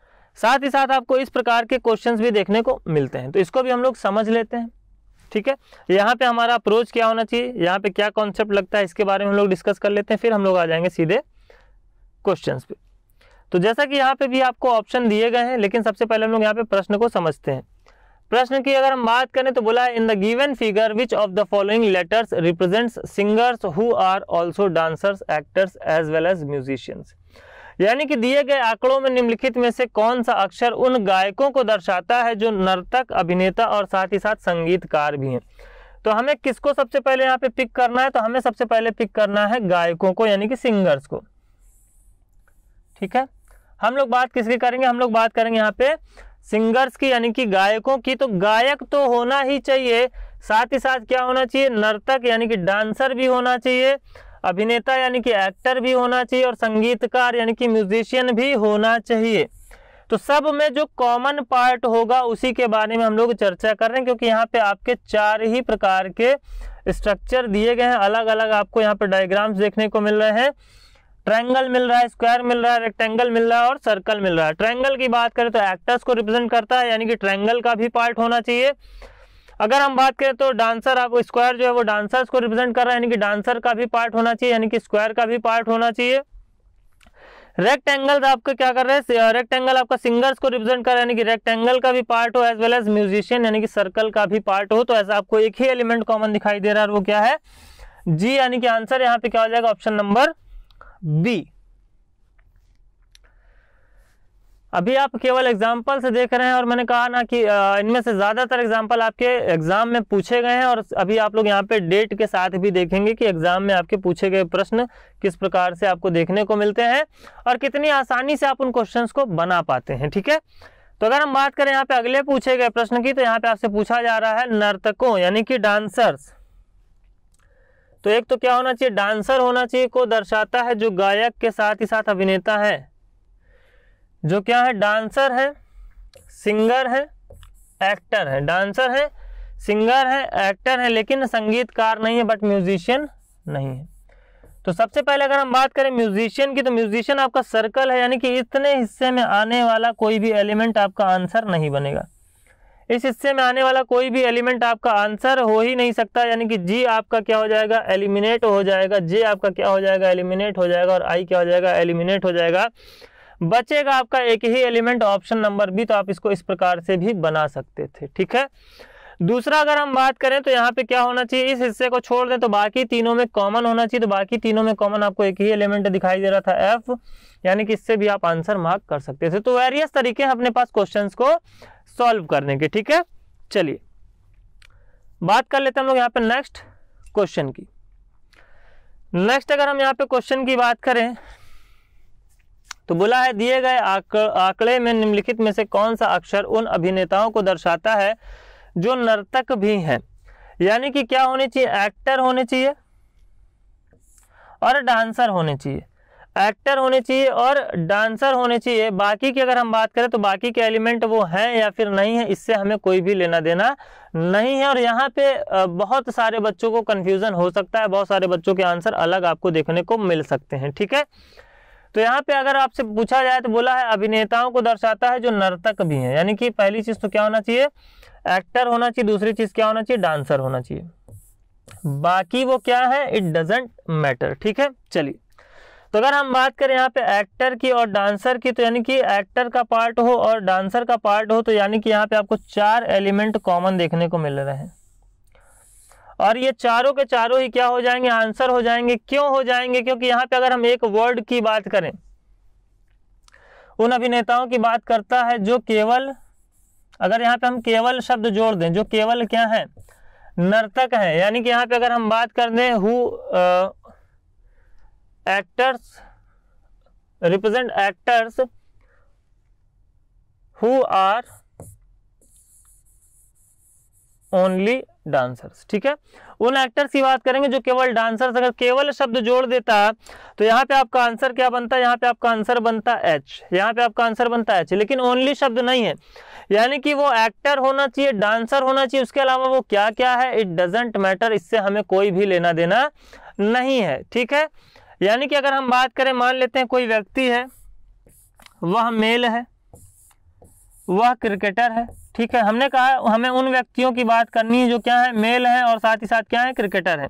साथ ही साथ आपको इस प्रकार के क्वेश्चंस भी देखने को मिलते हैं तो इसको भी हम लोग समझ लेते हैं ठीक है यहाँ पे हमारा अप्रोच क्या होना चाहिए यहाँ पे क्या कॉन्सेप्ट लगता है इसके बारे में हम लोग डिस्कस कर लेते हैं फिर हम लोग आ जाएंगे सीधे क्वेश्चन पे तो जैसा कि यहाँ पे भी आपको ऑप्शन दिए गए हैं लेकिन सबसे पहले हम लोग यहाँ पे प्रश्न को समझते हैं प्रश्न की अगर हम बात करें तो बोला है in the given figure which of the following letters represents singers who are also dancers actors as well as musicians यानी कि दिए गए आंकड़ों में निम्नलिखित में से कौन सा अक्षर उन गायकों को दर्शाता है जो नर्तक अभिनेता और साथ ही साथ संगीतकार भी हैं तो हमें किसको सबसे पहले यहाँ पे पिक करना है तो हमें सबसे पहले पिक करना है गायकों को यानी कि सिंगर्स को ठीक है हम लोग बात किसकी करेंगे हम लोग बात करेंगे यहाँ पे सिंगर्स की यानी कि गायकों की तो गायक तो होना ही चाहिए साथ ही साथ क्या होना चाहिए नर्तक यानी कि डांसर भी होना चाहिए अभिनेता यानी कि एक्टर भी होना चाहिए और संगीतकार यानी कि म्यूजिशियन भी होना चाहिए तो सब में जो कॉमन पार्ट होगा उसी के बारे में हम लोग चर्चा कर रहे हैं क्योंकि यहाँ पे आपके चार ही प्रकार के स्ट्रक्चर दिए गए हैं अलग अलग आपको यहाँ पे डायग्राम्स देखने को मिल रहे हैं ट्रायंगल मिल रहा है स्क्वायर मिल रहा है रेक्टेंगल मिल रहा है और सर्कल मिल रहा है ट्रायंगल की बात करें तो एक्टर्स को रिप्रेजेंट करता है यानी कि ट्रायंगल का भी पार्ट होना चाहिए अगर हम बात करें तो डांसर आप स्क्वायर जो है वो डांसर्स को रिप्रेजेंट कर रहा है यानी कि डांसर का भी पार्ट होना चाहिए यानी कि स्क्वायर का भी पार्ट होना चाहिए रेक्टेंगल आपका क्या कर रहे हैं रेक्टेंगल आपका सिंगर्स को रिप्रेजेंट कर रहा है यानी कि रेक्टेंगल का भी पार्ट हो एज वेल एज म्यूजिशियन यानी कि सर्कल का भी पार्ट हो तो ऐसा आपको एक ही एलिमेंट कॉमन दिखाई दे रहा है वो क्या है जी यानी कि आंसर यहाँ पे क्या हो जाएगा ऑप्शन नंबर बी अभी आप केवल एग्जाम्पल से देख रहे हैं और मैंने कहा ना कि इनमें से ज़्यादातर एग्जाम्पल आपके एग्जाम में पूछे गए हैं और अभी आप लोग यहाँ पे डेट के साथ भी देखेंगे कि एग्जाम में आपके पूछे गए प्रश्न किस प्रकार से आपको देखने को मिलते हैं और कितनी आसानी से आप उन क्वेश्चन को बना पाते हैं ठीक है तो अगर हम बात करें यहाँ पे अगले पूछे गए प्रश्न की तो यहाँ पे आपसे पूछा जा रहा है नर्तकों यानी कि डांसर्स तो एक तो क्या होना चाहिए डांसर होना चाहिए को दर्शाता है जो गायक के साथ ही साथ अभिनेता है जो क्या है डांसर है सिंगर है एक्टर है डांसर है सिंगर है एक्टर है लेकिन संगीतकार नहीं है बट म्यूजिशियन नहीं है तो सबसे पहले अगर हम बात करें म्यूजिशियन की तो म्यूजिशियन आपका सर्कल है यानी कि इतने हिस्से में आने वाला कोई भी एलिमेंट आपका आंसर नहीं बनेगा इस हिस्से में आने वाला कोई भी एलिमेंट आपका आंसर हो ही नहीं सकता यानी कि जी आपका क्या हो जाएगा एलिमिनेट हो जाएगा जे आपका क्या हो जाएगा एलिमिनेट हो जाएगा और आई क्या हो जाएगा एलिमिनेट हो जाएगा बचेगा आपका एक ही एलिमेंट ऑप्शन नंबर बी तो आप इसको इस प्रकार से भी बना सकते थे ठीक है दूसरा अगर हम बात करें तो यहाँ पे क्या होना चाहिए इस हिस्से को छोड़ दें तो बाकी तीनों में कॉमन होना चाहिए तो बाकी तीनों में कॉमन आपको एक ही एलिमेंट दिखाई दे रहा था एफ यानी कि इससे भी आप आंसर मार्क कर सकते थे तो वेरियस तरीके हैं अपने पास क्वेश्चन को सॉल्व करने के ठीक है चलिए बात कर लेते हैं हम लोग यहाँ पे नेक्स्ट क्वेश्चन की नेक्स्ट अगर हम यहाँ पे क्वेश्चन की बात करें तो बोला है दिए गए आंकड़े में निम्नलिखित में से कौन सा अक्षर उन अभिनेताओं को दर्शाता है जो नर्तक भी हैं यानी कि क्या होने चाहिए एक्टर होने चाहिए और डांसर होने चाहिए एक्टर होने चाहिए और डांसर होने चाहिए बाकी की अगर हम बात करें तो बाकी के एलिमेंट वो हैं या फिर नहीं है इससे हमें कोई भी लेना देना नहीं है और यहाँ पे बहुत सारे बच्चों को कन्फ्यूज़न हो सकता है बहुत सारे बच्चों के आंसर अलग आपको देखने को मिल सकते हैं ठीक है तो यहाँ पे अगर आपसे पूछा जाए तो बोला है अभिनेताओं को दर्शाता है जो नर्तक भी हैं यानी कि पहली चीज़ तो क्या होना चाहिए एक्टर होना चाहिए दूसरी चीज़ क्या होना चाहिए डांसर होना चाहिए बाकी वो क्या है इट डजेंट मैटर ठीक है चलिए तो अगर हम बात करें यहाँ पे एक्टर की और डांसर की तो यानी कि एक्टर का पार्ट हो और डांसर का पार्ट हो तो यानी कि यहाँ पे आपको चार एलिमेंट कॉमन देखने को मिल रहे हैं और ये चारों के चारों ही क्या हो जाएंगे आंसर हो जाएंगे क्यों हो जाएंगे क्योंकि यहाँ पे अगर हम एक वर्ड की बात करें उन अभिनेताओं की बात करता है जो केवल अगर यहां पे हम केवल शब्द जोड़ दें जो केवल क्या है नर्तक है यानी कि यहां पे अगर हम बात कर दें who actors represent actors who are only dancers ठीक है उन एक्टर्स की बात करेंगे जो केवल डांसर्स अगर केवल शब्द जोड़ देता तो यहाँ पे आपका आंसर क्या बनता है यहाँ पे आपका आंसर बनता है एच यहाँ पे आपका आंसर बनता है एच लेकिन ओनली शब्द नहीं है यानी कि वो एक्टर होना चाहिए डांसर होना चाहिए उसके अलावा वो क्या क्या है इट डजेंट मैटर इससे हमें कोई भी लेना देना नहीं है ठीक है यानी कि अगर हम बात करें मान लेते हैं कोई व्यक्ति है वह मेल है वह क्रिकेटर है ठीक है हमने कहा हमें उन व्यक्तियों की बात करनी है जो क्या है मेल है और साथ ही साथ क्या है क्रिकेटर है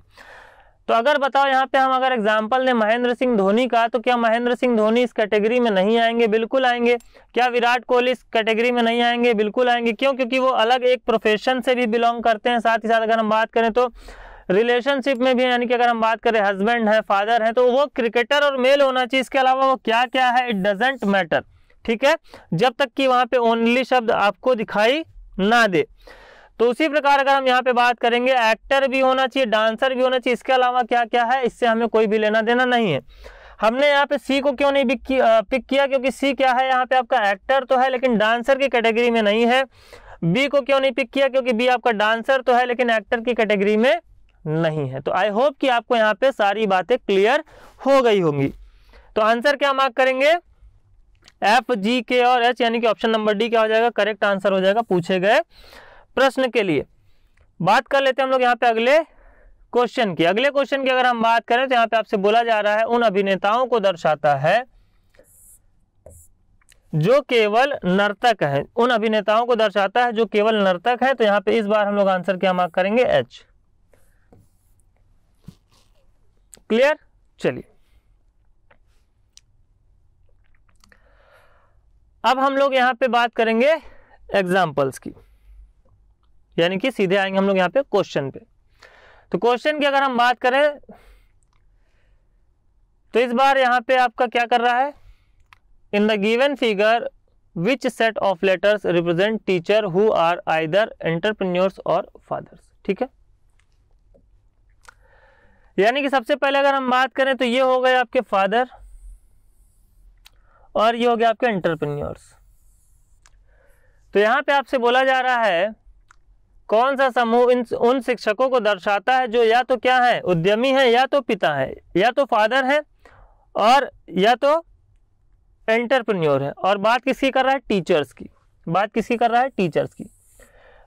तो अगर बताओ यहाँ पे हम अगर एग्जाम्पल दें महेंद्र सिंह धोनी का तो क्या महेंद्र सिंह धोनी इस कैटेगरी में नहीं आएंगे बिल्कुल आएंगे क्या विराट कोहली इस कैटेगरी में नहीं आएंगे बिल्कुल आएंगे क्यों क्योंकि वो अलग एक प्रोफेशन से भी बिलोंग करते हैं साथ ही साथ अगर हम बात करें तो रिलेशनशिप में भी यानी कि अगर हम बात करें हस्बैंड है फादर है तो वो क्रिकेटर और मेल होना चाहिए इसके अलावा वो क्या क्या है इट डजेंट मैटर ठीक है जब तक कि वहाँ पे ओनली शब्द आपको दिखाई ना दे तो उसी प्रकार अगर हम यहाँ पे बात करेंगे एक्टर भी होना चाहिए डांसर भी होना चाहिए इसके अलावा क्या क्या है इससे हमें कोई भी लेना देना नहीं है हमने यहाँ पे सी को क्यों नहीं पिक किया पिक किया क्योंकि सी क्या है यहाँ पे आपका एक्टर तो है लेकिन डांसर की कैटेगरी में नहीं है बी को क्यों नहीं पिक किया क्योंकि बी आपका डांसर तो है लेकिन एक्टर की कैटेगरी में नहीं है तो आई होप कि आपको यहाँ पे सारी बातें क्लियर हो गई होंगी तो आंसर क्या मार्क करेंगे एफ जी के और एच यानी कि ऑप्शन नंबर डी क्या हो जाएगा करेक्ट आंसर हो जाएगा पूछे गए प्रश्न के लिए बात कर लेते हैं हम लोग यहाँ पे अगले क्वेश्चन की अगले क्वेश्चन की अगर हम बात करें तो यहाँ पे आपसे बोला जा रहा है उन अभिनेताओं को दर्शाता है जो केवल नर्तक है उन अभिनेताओं को दर्शाता है जो केवल नर्तक है तो यहाँ पे इस बार हम लोग आंसर क्या मार्क करेंगे एच क्लियर चलिए अब हम लोग यहाँ पे बात करेंगे एग्जाम्पल्स की यानी कि सीधे आएंगे हम लोग यहाँ पे क्वेश्चन पे तो क्वेश्चन की अगर हम बात करें तो इस बार यहाँ पे आपका क्या कर रहा है in the given figure which set of letters represent teacher who are either entrepreneurs और फादर्स ठीक है यानी कि सबसे पहले अगर हम बात करें तो ये हो गए आपके फादर और ये हो गया आपके एंटरप्रेन्योर्स तो यहाँ पे आपसे बोला जा रहा है कौन सा समूह इन उन शिक्षकों को दर्शाता है जो या तो क्या है उद्यमी है या तो पिता है या तो फादर है और या तो एंटरप्रन्योर है और बात किसकी कर रहा है टीचर्स की बात किसकी कर रहा है टीचर्स की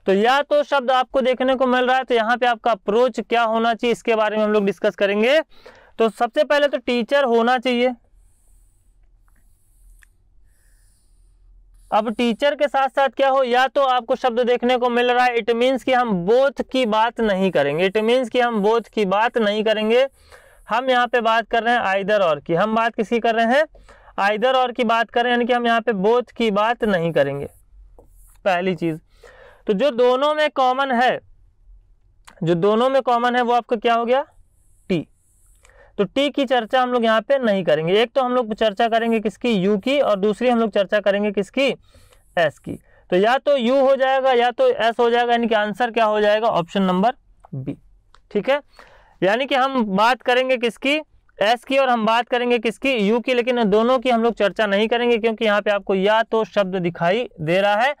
तो या तो शब्द आपको देखने को मिल रहा है तो यहाँ पे आपका अप्रोच क्या होना चाहिए इसके बारे में हम लोग डिस्कस करेंगे तो सबसे पहले तो टीचर होना चाहिए अब टीचर के साथ साथ क्या हो या तो आपको शब्द देखने को मिल रहा है इट मीन्स कि हम बोथ की बात नहीं करेंगे इट मीन्स कि हम बोथ की बात नहीं करेंगे हम यहाँ पे बात कर रहे हैं आइदर और की हम बात किसी कर रहे हैं आइदर और की बात कर रहे हैं यानी कि हम यहाँ पे बोथ की बात नहीं करेंगे पहली चीज़ तो जो दोनों में कॉमन है जो दोनों में कॉमन है वो आपका क्या हो गया तो टी की चर्चा हम लोग यहाँ पे नहीं करेंगे एक तो हम लोग चर्चा करेंगे किसकी यू की और दूसरी हम लोग चर्चा करेंगे किसकी एस की तो या तो यू हो जाएगा या तो एस हो जाएगा यानी कि आंसर क्या हो जाएगा ऑप्शन नंबर बी ठीक है यानी कि हम बात करेंगे किसकी एस की और हम बात करेंगे किसकी यू की लेकिन दोनों की हम लोग चर्चा नहीं करेंगे क्योंकि यहाँ पे आपको या तो शब्द दिखाई दे रहा है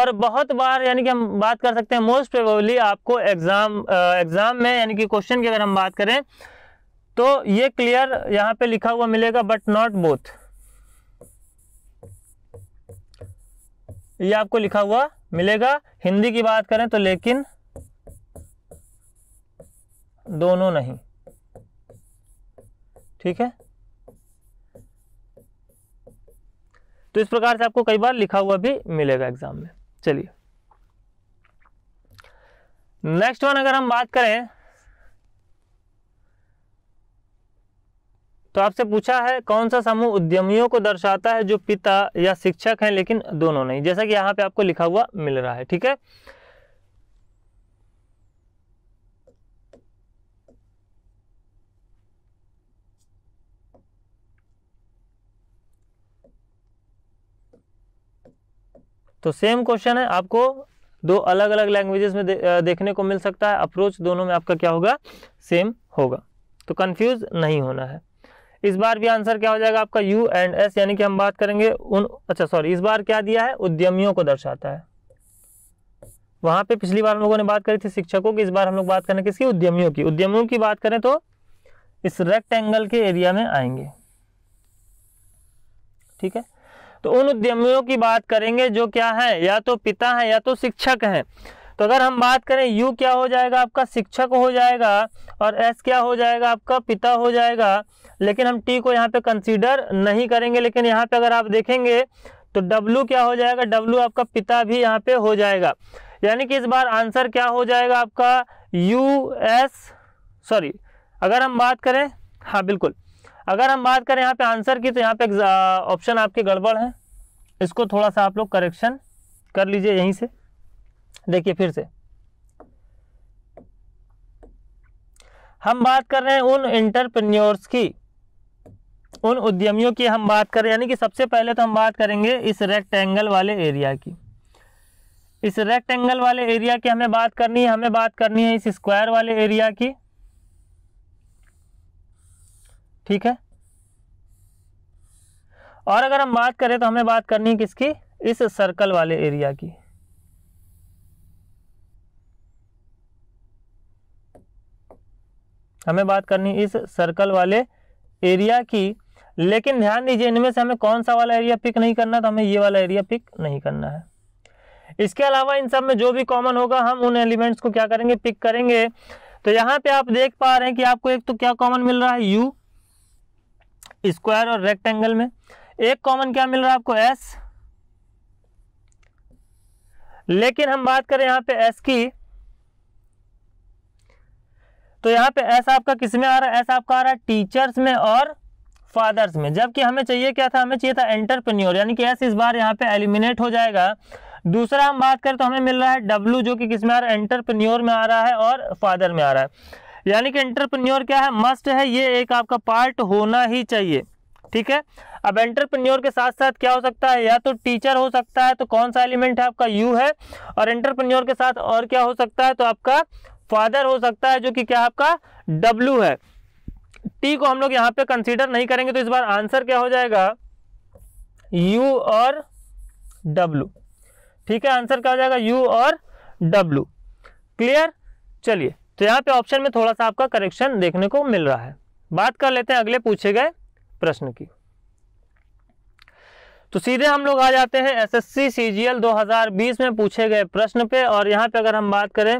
और बहुत बार यानी कि हम बात कर सकते हैं मोस्ट प्रोबेबली आपको एग्जाम एग्जाम में यानी कि क्वेश्चन की अगर हम बात करें तो ये क्लियर यहां पे लिखा हुआ मिलेगा बट नॉट बोथ ये आपको लिखा हुआ मिलेगा हिंदी की बात करें तो लेकिन दोनों नहीं ठीक है तो इस प्रकार से आपको कई बार लिखा हुआ भी मिलेगा एग्जाम में चलिए नेक्स्ट वन अगर हम बात करें तो आपसे पूछा है कौन सा समूह उद्यमियों को दर्शाता है जो पिता या शिक्षक हैं लेकिन दोनों नहीं जैसा कि यहां पे आपको लिखा हुआ मिल रहा है ठीक है तो सेम क्वेश्चन है आपको दो अलग अलग लैंग्वेजेस में दे, देखने को मिल सकता है अप्रोच दोनों में आपका क्या होगा सेम होगा तो कंफ्यूज नहीं होना है इस बार भी आंसर क्या हो जाएगा आपका यू एंड एस यानी कि हम बात करेंगे उन अच्छा सॉरी इस बार क्या दिया है उद्यमियों को दर्शाता है वहां पे पिछली बार हम लोगों ने बात करी थी शिक्षकों की इस बार हम लोग बात करें किसकी उद्यमियों की उद्यमियों की बात करें तो इस रेक्ट के एरिया में आएंगे ठीक है तो उन उद्यमियों की बात करेंगे जो क्या है या तो पिता है या तो शिक्षक है तो अगर हम बात करें यू क्या हो जाएगा आपका शिक्षक हो जाएगा और एस क्या हो जाएगा आपका पिता हो जाएगा लेकिन हम टी को यहाँ पे कंसीडर नहीं करेंगे लेकिन यहाँ पे अगर आप देखेंगे तो डब्लू क्या हो जाएगा डब्लू आपका पिता भी यहाँ पे हो जाएगा यानी कि इस बार आंसर क्या हो जाएगा आपका यू एस सॉरी अगर हम बात करें हाँ बिल्कुल अगर हम बात करें यहाँ पे आंसर की तो यहाँ पे ऑप्शन आपके गड़बड़ है इसको थोड़ा सा आप लोग करेक्शन कर लीजिए यहीं से देखिए फिर से हम बात कर रहे हैं उन इंटरप्रन्योर्स की उन उद्यमियों की हम बात करें यानी कि सबसे पहले तो हम बात करेंगे इस रेक्टेंगल वाले एरिया की इस रेक्टेंगल वाले एरिया की हमें बात करनी है हमें बात करनी है इस स्क्वायर वाले एरिया की ठीक है और अगर हम बात करें तो हमें बात करनी है किसकी इस सर्कल वाले एरिया की हमें बात करनी इस सर्कल वाले एरिया की लेकिन ध्यान दीजिए इनमें से हमें कौन सा वाला एरिया पिक नहीं करना तो हमें ये वाला एरिया पिक नहीं करना है इसके अलावा इन सब में जो भी कॉमन होगा हम उन एलिमेंट्स को क्या करेंगे पिक करेंगे तो यहाँ पे आप देख पा रहे हैं कि आपको एक तो क्या कॉमन मिल रहा है यू स्क्वायर और रेक्टेंगल में एक कॉमन क्या मिल रहा है आपको एस लेकिन हम बात करें यहाँ पे एस की तो यहाँ पे एस आपका किसमें आ रहा है एस आपका आ रहा है टीचर्स में और फादर्स में जबकि हमें चाहिए क्या था हमें चाहिए था एंटरप्रन्योर यानी कि एस इस बार यहाँ पे एलिमिनेट हो जाएगा दूसरा हम बात करें तो हमें मिल रहा है डब्ल्यू जो कि किस में आ रहा है एंटरप्रन्योर में आ रहा है और फादर में आ रहा है यानी कि एंटरप्रन्योर क्या है मस्ट है ये एक आपका पार्ट होना ही चाहिए ठीक है अब एंटरप्रन्योर के साथ साथ क्या हो सकता है या तो टीचर हो सकता है तो कौन सा एलिमेंट है आपका यू है और एंटरप्रन्योर के साथ और क्या हो सकता है तो आपका फादर हो सकता है जो कि क्या आपका डब्ल्यू है टी को हम लोग यहाँ पे कंसीडर नहीं करेंगे तो इस बार आंसर क्या हो जाएगा यू और डब्लू ठीक है आंसर क्या हो जाएगा यू और डब्लू क्लियर चलिए तो यहाँ पे ऑप्शन में थोड़ा सा आपका करेक्शन देखने को मिल रहा है बात कर लेते हैं अगले पूछे गए प्रश्न की तो सीधे हम लोग आ जाते हैं एसएससी सीजीएल 2020 में पूछे गए प्रश्न पे और यहाँ पे अगर हम बात करें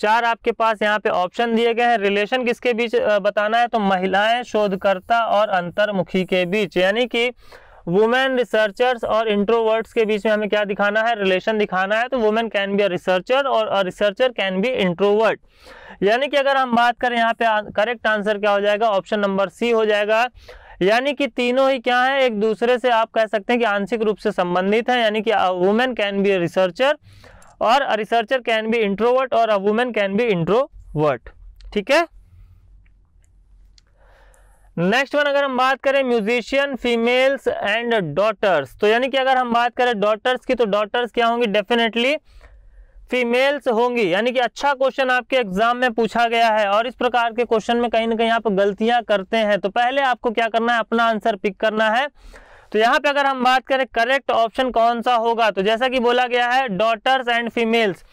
चार आपके पास यहाँ पे ऑप्शन दिए गए हैं रिलेशन किसके बीच बताना है तो महिलाएं शोधकर्ता और अंतर्मुखी के बीच यानी कि वुमेन रिसर्चर्स और इंट्रोवर्ट्स के बीच में हमें क्या दिखाना है रिलेशन दिखाना है तो women can be a researcher और a researcher can be introvert यानी कि अगर हम बात करें यहाँ पे करेक्ट आंसर क्या हो जाएगा ऑप्शन नंबर सी हो जाएगा यानी कि तीनों ही क्या है एक दूसरे से आप कह सकते हैं कि आंशिक रूप से संबंधित है यानी कि women can be a researcher और a researcher can be introvert और a women can be introvert ठीक है नेक्स्ट वन अगर हम बात करें म्यूजिशियन फीमेल्स एंड डॉटर्स तो यानी कि अगर हम बात करें डॉटर्स की तो डॉटर्स क्या होंगी डेफिनेटली फीमेल्स होंगी यानी कि अच्छा क्वेश्चन आपके एग्जाम में पूछा गया है और इस प्रकार के क्वेश्चन में कहीं ना कहीं आप गलतियां करते हैं तो पहले आपको क्या करना है अपना आंसर पिक करना है तो यहाँ पे अगर हम बात करें करेक्ट ऑप्शन कौन सा होगा तो जैसा कि बोला गया है डॉटर्स एंड फीमेल्स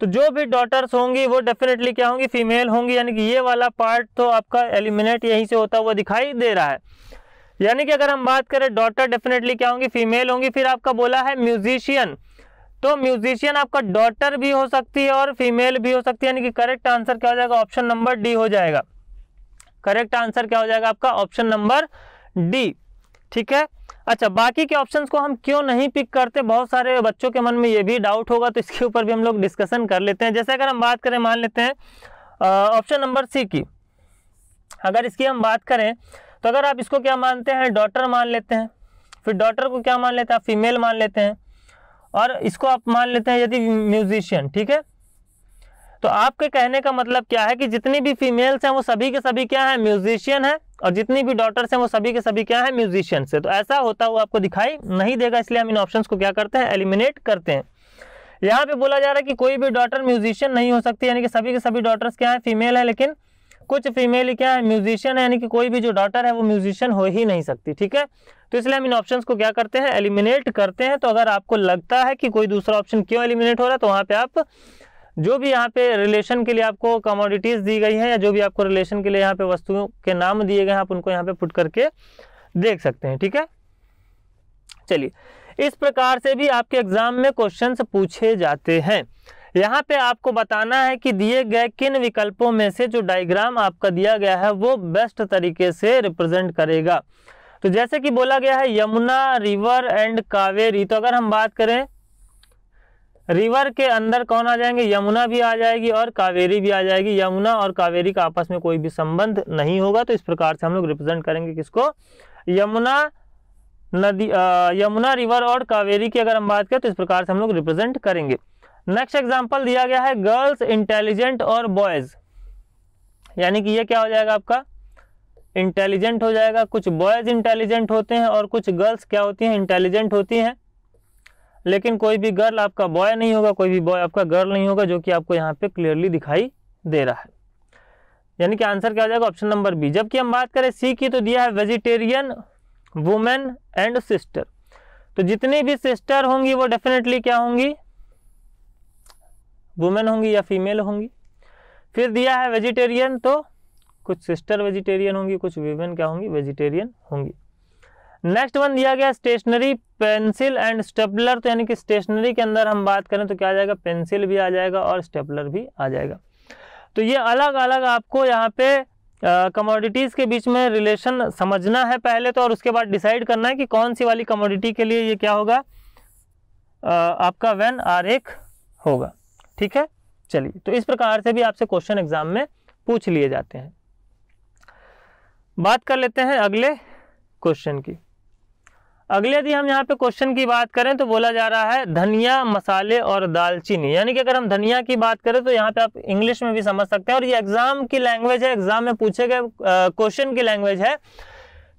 तो जो भी डॉटर्स होंगी वो डेफिनेटली क्या होंगी फीमेल होंगी यानी कि ये वाला पार्ट तो आपका एलिमिनेट यहीं से होता हुआ दिखाई दे रहा है यानी कि अगर हम बात करें डॉटर डेफिनेटली क्या होंगी फीमेल होंगी फिर आपका बोला है म्यूजिशियन तो म्यूजिशियन आपका डॉटर भी हो सकती है और फीमेल भी हो सकती है यानी कि करेक्ट आंसर क्या हो जाएगा ऑप्शन नंबर डी हो जाएगा करेक्ट आंसर क्या हो जाएगा आपका ऑप्शन नंबर डी ठीक है अच्छा बाकी के ऑप्शंस को हम क्यों नहीं पिक करते बहुत सारे बच्चों के मन में ये भी डाउट होगा तो इसके ऊपर भी हम लोग डिस्कशन कर लेते हैं जैसे अगर हम बात करें मान लेते हैं ऑप्शन नंबर सी की अगर इसकी हम बात करें तो अगर आप इसको क्या मानते हैं डॉटर मान लेते हैं फिर डॉटर को क्या मान लेते हैं फीमेल मान लेते हैं और इसको आप मान लेते हैं यदि म्यूजिशियन ठीक है तो आपके कहने का मतलब क्या है कि जितनी भी फीमेल्स हैं वो सभी के सभी क्या है म्यूजिशियन है और जितनी भी डॉटर्स हैं वो सभी के सभी क्या है म्यूजिशियंस है तो ऐसा होता हुआ आपको दिखाई नहीं देगा इसलिए हम इन ऑप्शन को क्या करते हैं एलिमिनेट करते हैं यहाँ पे बोला जा रहा है कि कोई भी डॉटर म्यूजिशियन नहीं हो सकती यानी कि सभी के सभी डॉटर्स क्या है फीमेल है लेकिन कुछ फीमेल क्या है म्यूजिशियन है यानी कि कोई भी जो डॉटर है वो म्यूजिशियन हो ही नहीं सकती ठीक है तो इसलिए हम इन ऑप्शन को क्या करते हैं एलिमिनेट करते हैं तो अगर आपको लगता है कि कोई दूसरा ऑप्शन क्यों एलिमिनेट हो रहा है तो वहाँ पे आप जो भी यहाँ पे रिलेशन के लिए आपको कमोडिटीज़ दी गई हैं या जो भी आपको रिलेशन के लिए यहाँ पे वस्तुओं के नाम दिए गए हैं आप उनको यहाँ पे पुट करके देख सकते हैं ठीक है चलिए इस प्रकार से भी आपके एग्जाम में क्वेश्चन पूछे जाते हैं यहाँ पे आपको बताना है कि दिए गए किन विकल्पों में से जो डायग्राम आपका दिया गया है वो बेस्ट तरीके से रिप्रेजेंट करेगा तो जैसे कि बोला गया है यमुना रिवर एंड कावेरी तो अगर हम बात करें रिवर के अंदर कौन आ जाएंगे यमुना भी आ जाएगी और कावेरी भी आ जाएगी यमुना और कावेरी का आपस में कोई भी संबंध नहीं होगा तो इस प्रकार से हम लोग रिप्रेजेंट करेंगे किसको यमुना नदी यमुना रिवर और कावेरी की अगर हम बात करें तो इस प्रकार से हम लोग रिप्रेजेंट करेंगे नेक्स्ट एग्जाम्पल दिया गया है गर्ल्स इंटेलिजेंट और बॉयज यानी कि ये क्या हो जाएगा आपका इंटेलिजेंट हो जाएगा कुछ बॉयज इंटेलिजेंट होते हैं और कुछ गर्ल्स क्या होती हैं इंटेलिजेंट होती हैं लेकिन कोई भी गर्ल आपका बॉय नहीं होगा कोई भी बॉय आपका गर्ल नहीं होगा जो कि आपको यहाँ पे क्लियरली दिखाई दे रहा है यानी कि आंसर क्या हो जाएगा ऑप्शन नंबर बी जबकि हम बात करें सी की तो दिया है वेजिटेरियन वुमेन एंड सिस्टर तो जितनी भी सिस्टर होंगी वो डेफिनेटली क्या होंगी वुमेन होंगी या फीमेल होंगी फिर दिया है वेजिटेरियन तो कुछ सिस्टर वेजिटेरियन होंगी कुछ वुमेन क्या होंगी वेजिटेरियन होंगी नेक्स्ट वन दिया गया स्टेशनरी पेंसिल एंड स्टेपलर तो यानी कि स्टेशनरी के अंदर हम बात करें तो क्या आ जाएगा पेंसिल भी आ जाएगा और स्टेपलर भी आ जाएगा तो ये अलग अलग आपको यहाँ पे कमोडिटीज़ के बीच में रिलेशन समझना है पहले तो और उसके बाद डिसाइड करना है कि कौन सी वाली कमोडिटी के लिए ये क्या होगा uh, आपका वैन आर एक होगा ठीक है चलिए तो इस प्रकार से भी आपसे क्वेश्चन एग्जाम में पूछ लिए जाते हैं बात कर लेते हैं अगले क्वेश्चन की अगले यदि हम यहाँ पे क्वेश्चन की बात करें तो बोला जा रहा है धनिया मसाले और दालचीनी यानी कि अगर हम धनिया की बात करें तो यहाँ पे आप इंग्लिश में भी समझ सकते हैं और ये एग्जाम की लैंग्वेज है एग्जाम में पूछे गए क्वेश्चन की लैंग्वेज है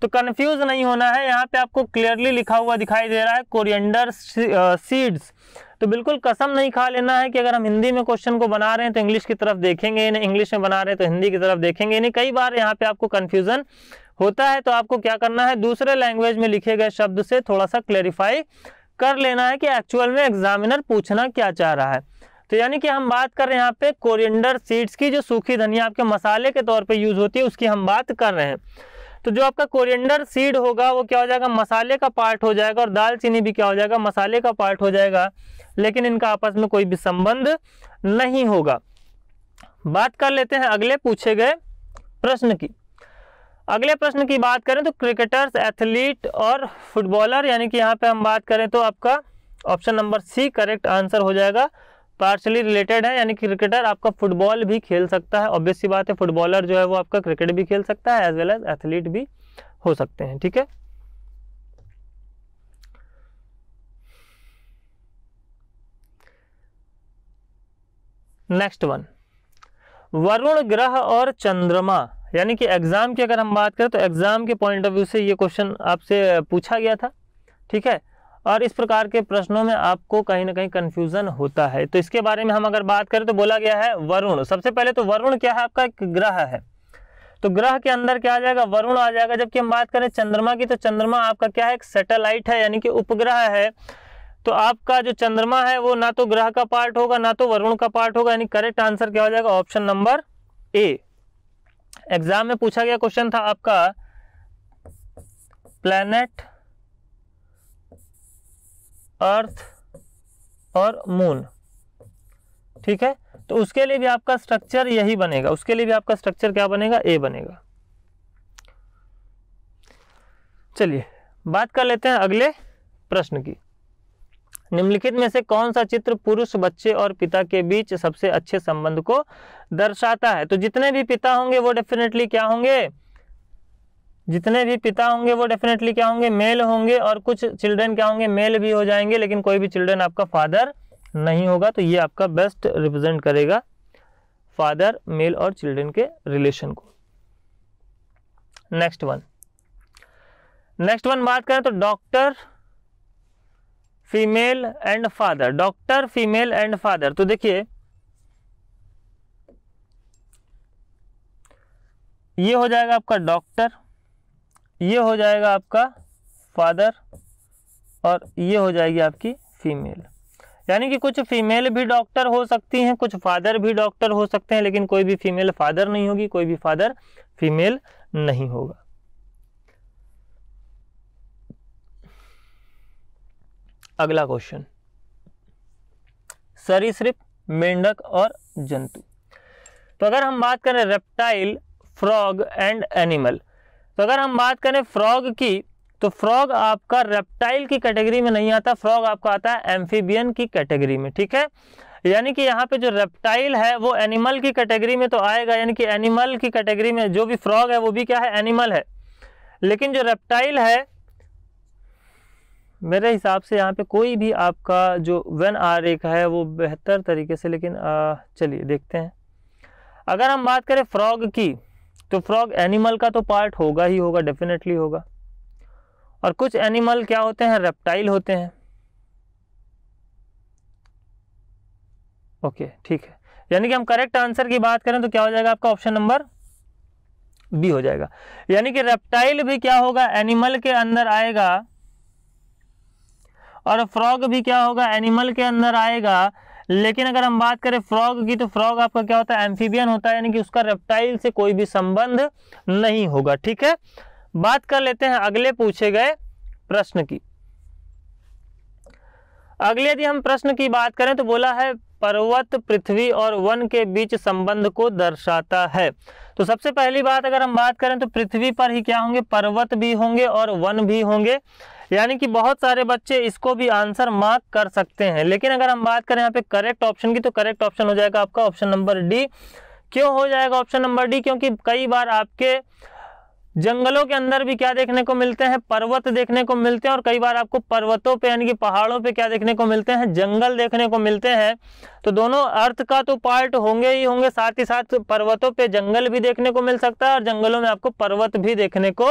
तो कंफ्यूज नहीं होना है यहाँ पे आपको क्लियरली लिखा हुआ दिखाई दे रहा है कोरियंडर सीड्स तो बिल्कुल कसम नहीं खा लेना है कि अगर हम हिंदी में क्वेश्चन को बना रहे हैं तो इंग्लिश की तरफ देखेंगे नहीं इंग्लिश में बना रहे हैं तो हिंदी की तरफ देखेंगे नहीं कई बार यहाँ पे आपको कन्फ्यूजन होता है तो आपको क्या करना है दूसरे लैंग्वेज में लिखे गए शब्द से थोड़ा सा क्लेरिफाई कर लेना है कि एक्चुअल में एग्जामिनर पूछना क्या चाह रहा है तो यानी कि हम बात कर रहे हैं यहाँ पे कोरिएंडर सीड्स की जो सूखी धनिया आपके मसाले के तौर पे यूज़ होती है उसकी हम बात कर रहे हैं तो जो आपका कोरिएंडर सीड होगा वो क्या हो जाएगा मसाले का पार्ट हो जाएगा और दालचीनी भी क्या हो जाएगा मसाले का पार्ट हो जाएगा लेकिन इनका आपस में कोई भी संबंध नहीं होगा बात कर लेते हैं अगले पूछे गए प्रश्न की अगले प्रश्न की बात करें तो क्रिकेटर्स एथलीट और फुटबॉलर यानी कि यहाँ पे हम बात करें तो आपका option number C correct answer हो जाएगा पार्शली रिलेटेड है यानी कि क्रिकेटर आपका फुटबॉल भी खेल सकता है ऑब्वियस सी बात है फुटबॉलर जो है वो आपका क्रिकेट भी खेल सकता है एज वेल एज एथलीट भी हो सकते हैं ठीक है नेक्स्ट वन वरुण ग्रह और चंद्रमा यानी कि एग्ज़ाम की अगर हम बात करें तो एग्ज़ाम के पॉइंट ऑफ व्यू से ये क्वेश्चन आपसे पूछा गया था ठीक है और इस प्रकार के प्रश्नों में आपको कहीं ना कहीं कन्फ्यूज़न होता है तो इसके बारे में हम अगर बात करें तो बोला गया है वरुण सबसे पहले तो वरुण क्या है आपका एक ग्रह है तो ग्रह के अंदर क्या आ जाएगा वरुण आ जाएगा जबकि हम बात करें चंद्रमा की तो चंद्रमा आपका क्या है एक सेटेलाइट है यानी कि उपग्रह है तो आपका जो चंद्रमा है वो ना तो ग्रह का पार्ट होगा ना तो वरुण का पार्ट होगा यानी करेक्ट आंसर क्या हो जाएगा ऑप्शन नंबर ए एग्जाम में पूछा गया क्वेश्चन था आपका प्लैनेट अर्थ और मून ठीक है तो उसके लिए भी आपका स्ट्रक्चर यही बनेगा उसके लिए भी आपका स्ट्रक्चर क्या बनेगा ए बनेगा चलिए बात कर लेते हैं अगले प्रश्न की निम्नलिखित में से कौन सा चित्र पुरुष बच्चे और पिता के बीच सबसे अच्छे संबंध को दर्शाता है तो जितने भी पिता होंगे वो डेफिनेटली क्या होंगे जितने भी पिता होंगे वो डेफिनेटली क्या होंगे मेल होंगे और कुछ चिल्ड्रन क्या होंगे मेल भी हो जाएंगे लेकिन कोई भी चिल्ड्रन आपका फादर नहीं होगा तो ये आपका बेस्ट रिप्रेजेंट करेगा फादर मेल और चिल्ड्रन के रिलेशन को नेक्स्ट वन नेक्स्ट वन बात करें तो doctor female and father doctor female and father तो देखिए ये हो जाएगा आपका डॉक्टर ये हो जाएगा आपका फादर और ये हो जाएगी आपकी फीमेल यानी कि कुछ फीमेल भी डॉक्टर हो सकती हैं कुछ फादर भी डॉक्टर हो सकते हैं लेकिन कोई भी फीमेल फादर नहीं होगी कोई भी फादर फीमेल नहीं होगा अगला क्वेश्चन सरीसृप मेंढक और जंतु तो अगर हम बात करें रेप्टाइल फ्रॉग एंड एनिमल तो अगर हम बात करें फ्रॉग की तो फ्रॉग आपका रेप्टाइल की कैटेगरी में नहीं आता फ्रॉग आपका आता है एम्फीबियन की कैटेगरी में ठीक है यानी कि यहाँ पे जो रेप्टाइल है वो एनिमल की कैटेगरी में तो आएगा यानी कि एनिमल की कैटेगरी में जो भी फ्रॉग है वो भी क्या है एनिमल है लेकिन जो रेप्टाइल है मेरे हिसाब से यहाँ पे कोई भी आपका जो वन आर एक है वो बेहतर तरीके से लेकिन चलिए देखते हैं अगर हम बात करें फ्रॉग की तो फ्रॉग एनिमल का तो पार्ट होगा ही होगा डेफिनेटली होगा और कुछ एनिमल क्या होते हैं रेप्टाइल होते हैं ओके ठीक है यानी कि हम करेक्ट आंसर की बात करें तो क्या हो जाएगा आपका ऑप्शन नंबर बी हो जाएगा यानी कि रेप्टाइल भी क्या होगा एनिमल के अंदर आएगा और फ्रॉग भी क्या होगा एनिमल के अंदर आएगा लेकिन अगर हम बात करें फ्रॉग की तो फ्रॉग आपका क्या होता है एम्फीबियन होता है यानी कि उसका रेप्टाइल से कोई भी संबंध नहीं होगा ठीक है बात कर लेते हैं अगले पूछे गए प्रश्न की अगले यदि हम प्रश्न की बात करें तो बोला है पर्वत पृथ्वी और वन के बीच संबंध को दर्शाता है तो सबसे पहली बात अगर हम बात करें तो पृथ्वी पर ही क्या होंगे पर्वत भी होंगे और वन भी होंगे यानी कि बहुत सारे बच्चे इसको भी आंसर मार्क कर सकते हैं लेकिन अगर हम बात करें यहाँ पे करेक्ट ऑप्शन की तो करेक्ट ऑप्शन हो जाएगा आपका ऑप्शन नंबर डी क्यों हो जाएगा ऑप्शन नंबर डी क्योंकि कई बार आपके जंगलों के अंदर भी क्या देखने को मिलते हैं पर्वत देखने को मिलते हैं और कई बार आपको पर्वतों पे यानी कि पहाड़ों पे क्या देखने को मिलते हैं जंगल देखने को मिलते हैं तो दोनों अर्थ का तो पार्ट होंगे ही होंगे साथ ही साथ पर्वतों पे जंगल भी देखने को मिल सकता है और जंगलों में आपको पर्वत भी देखने को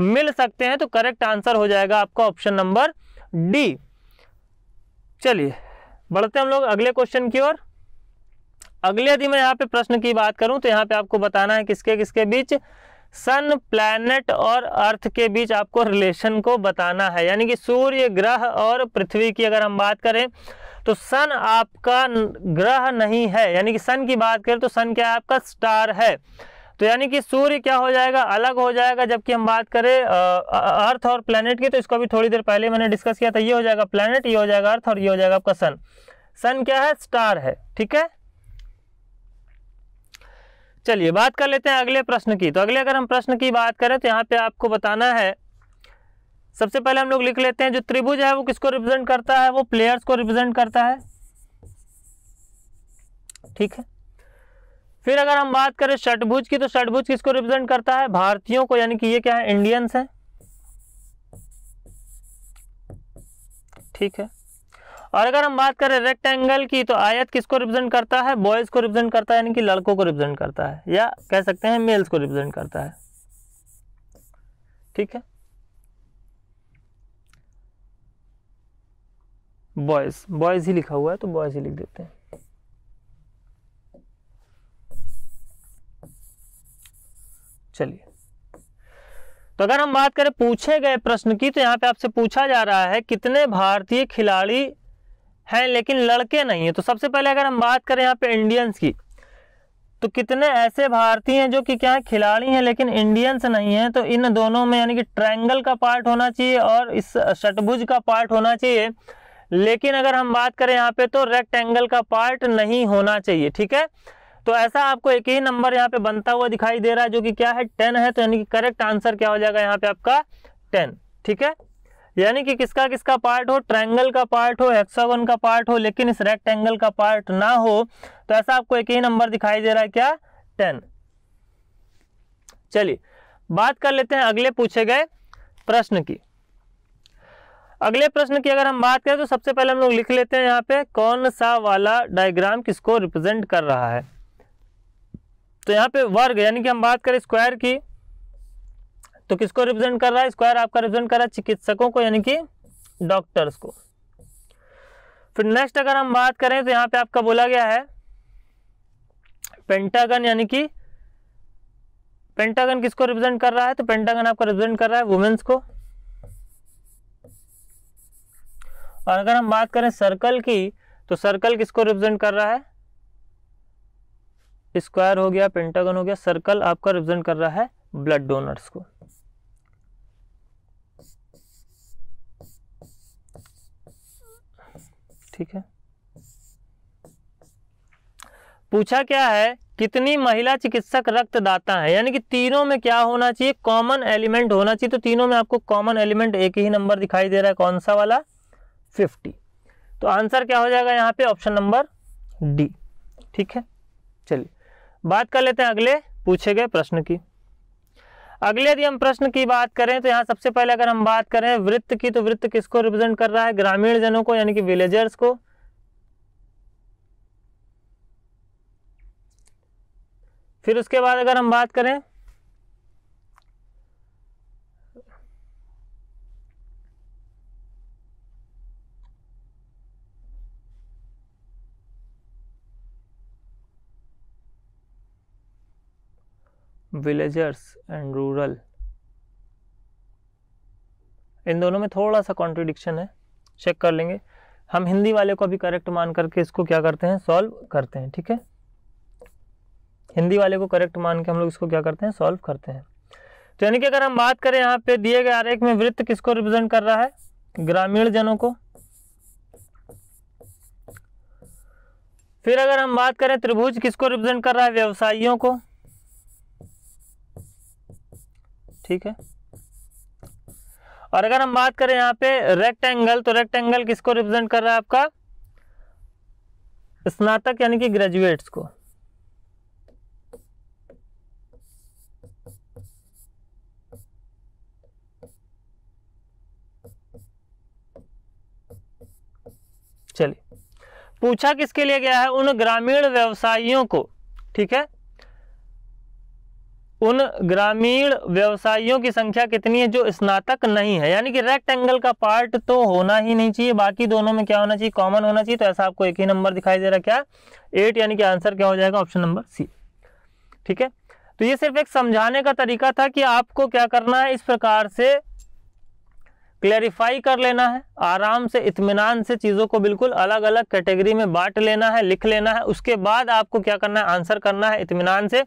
मिल सकते हैं तो करेक्ट आंसर हो जाएगा आपका ऑप्शन नंबर डी चलिए बढ़ते हम लोग अगले क्वेश्चन की ओर अगले यदि मैं यहाँ पे प्रश्न की बात करूं तो यहाँ पे आपको बताना है किसके किसके बीच सन प्लैनेट और अर्थ के बीच आपको रिलेशन को बताना है यानी कि सूर्य ग्रह और पृथ्वी की अगर हम बात करें तो सन आपका ग्रह नहीं है यानी कि सन की बात करें तो सन क्या है आपका स्टार है तो यानी कि सूर्य क्या हो जाएगा अलग हो जाएगा जबकि हम बात करें अर्थ और प्लैनेट की तो इसको भी थोड़ी देर पहले मैंने डिस्कस किया था ये हो जाएगा प्लैनेट ये हो जाएगा अर्थ और ये हो जाएगा आपका सन सन क्या है स्टार है ठीक है चलिए बात कर लेते हैं अगले प्रश्न की तो अगले अगर हम प्रश्न की बात करें तो यहाँ पे आपको बताना है सबसे पहले हम लोग लिख लेते हैं जो त्रिभुज है वो किसको रिप्रेजेंट करता है वो प्लेयर्स को रिप्रेजेंट करता है ठीक है फिर अगर हम बात करें षटभुज की तो षटभुज किसको रिप्रेजेंट करता है भारतीयों को यानी कि ये क्या है इंडियंस है ठीक है और अगर हम बात करें रेक्टेंगल की तो आयत किसको रिप्रेजेंट करता है बॉयज़ को रिप्रेजेंट करता है यानी कि लड़कों को रिप्रेजेंट करता है या कह सकते हैं मेल्स को रिप्रेजेंट करता है ठीक है बॉयज़ बॉयज़ ही लिखा हुआ है तो बॉयज़ ही लिख देते हैं चलिए तो अगर हम बात करें पूछे गए प्रश्न की तो यहाँ पे आपसे पूछा जा रहा है कितने भारतीय खिलाड़ी हैं लेकिन लड़के नहीं हैं तो सबसे पहले अगर हम बात करें यहाँ पे इंडियंस की तो कितने ऐसे भारतीय हैं जो कि क्या है खिलाड़ी हैं लेकिन इंडियंस नहीं हैं तो इन दोनों में यानी कि ट्रायंगल का पार्ट होना चाहिए और इस षटभुज का पार्ट होना चाहिए लेकिन अगर हम बात करें यहाँ पे तो रेक्ट का पार्ट नहीं होना चाहिए ठीक है तो ऐसा आपको एक ही नंबर यहाँ पे बनता हुआ दिखाई दे रहा है जो कि क्या है टेन है तो यानी कि करेक्ट आंसर क्या हो जाएगा यहाँ पे आपका टेन ठीक है यानी कि किसका किसका पार्ट हो ट्रायंगल का पार्ट हो हेक्सागन का पार्ट हो लेकिन इस रेक्टेंगल का पार्ट ना हो तो ऐसा आपको एक ही नंबर दिखाई दे रहा है क्या टेन चलिए बात कर लेते हैं अगले पूछे गए प्रश्न की अगले प्रश्न की अगर हम बात करें तो सबसे पहले हम लोग लिख लेते हैं यहाँ पे कौन सा वाला डायग्राम किसको रिप्रेजेंट कर रहा है तो यहाँ पे वर्ग यानी कि हम बात करें स्क्वायर की तो किसको रिप्रेजेंट कर रहा है स्क्वायर आपका रिप्रेजेंट कर रहा है चिकित्सकों को यानी कि डॉक्टर्स को फिर नेक्स्ट अगर हम बात करें तो यहाँ पे आपका बोला गया है पेंटागन यानी कि पेंटागन किसको रिप्रेजेंट कर रहा है तो पेंटागन आपका रिप्रेजेंट कर रहा है वुमेन्स को और अगर हम बात करें सर्कल की तो सर्कल किसको रिप्रेजेंट कर रहा है स्क्वायर हो गया पेंटागन हो गया सर्कल आपका रिप्रेजेंट कर रहा है ब्लड डोनर्स को ठीक है पूछा क्या है कितनी महिला चिकित्सक रक्तदाता है यानी कि तीनों में क्या होना चाहिए कॉमन एलिमेंट होना चाहिए तो तीनों में आपको कॉमन एलिमेंट एक ही नंबर दिखाई दे रहा है कौन सा वाला फिफ्टी तो आंसर क्या हो जाएगा यहां पे ऑप्शन नंबर डी ठीक है बात कर लेते हैं अगले पूछे गए प्रश्न की अगले यदि हम प्रश्न की बात करें तो यहाँ सबसे पहले अगर हम बात करें वृत्त की तो वृत्त किसको रिप्रेजेंट कर रहा है ग्रामीण जनों को यानी कि विलेजर्स को फिर उसके बाद अगर हम बात करें विलेजर्स एंड रूरल इन दोनों में थोड़ा सा कॉन्ट्रडिक्शन है चेक कर लेंगे हम हिंदी वाले को भी करेक्ट मान करके इसको क्या करते हैं सॉल्व करते हैं ठीक है हिंदी वाले को करेक्ट मान के हम लोग इसको क्या करते हैं सॉल्व करते हैं तो यानी कि अगर हम बात करें यहाँ पे दिए गए आरेख में वृत्त किसको रिप्रेजेंट कर रहा है ग्रामीण जनों को फिर अगर हम बात करें त्रिभुज किसको रिप्रेजेंट कर रहा है व्यवसायियों को ठीक है और अगर हम बात करें यहां पे रेक्टेंगल तो रेक्टेंगल किसको रिप्रेजेंट कर रहा है आपका स्नातक यानी कि ग्रेजुएट्स को चलिए पूछा किसके लिए गया है उन ग्रामीण व्यवसायियों को ठीक है उन ग्रामीण व्यवसायियों की संख्या कितनी है जो स्नातक नहीं है यानी कि एंगल का पार्ट तो होना ही नहीं चाहिए बाकी दोनों में क्या होना चाहिए कॉमन होना चाहिए तो ऐसा आपको एक ही नंबर दिखाई दे रहा क्या एट यानी कि आंसर क्या हो जाएगा ऑप्शन नंबर सी ठीक है तो ये सिर्फ एक समझाने का तरीका था कि आपको क्या करना है इस प्रकार से क्लैरिफाई कर लेना है आराम से इतमान से चीज़ों को बिल्कुल अलग अलग कैटेगरी में बांट लेना है लिख लेना है उसके बाद आपको क्या करना है आंसर करना है इतमान से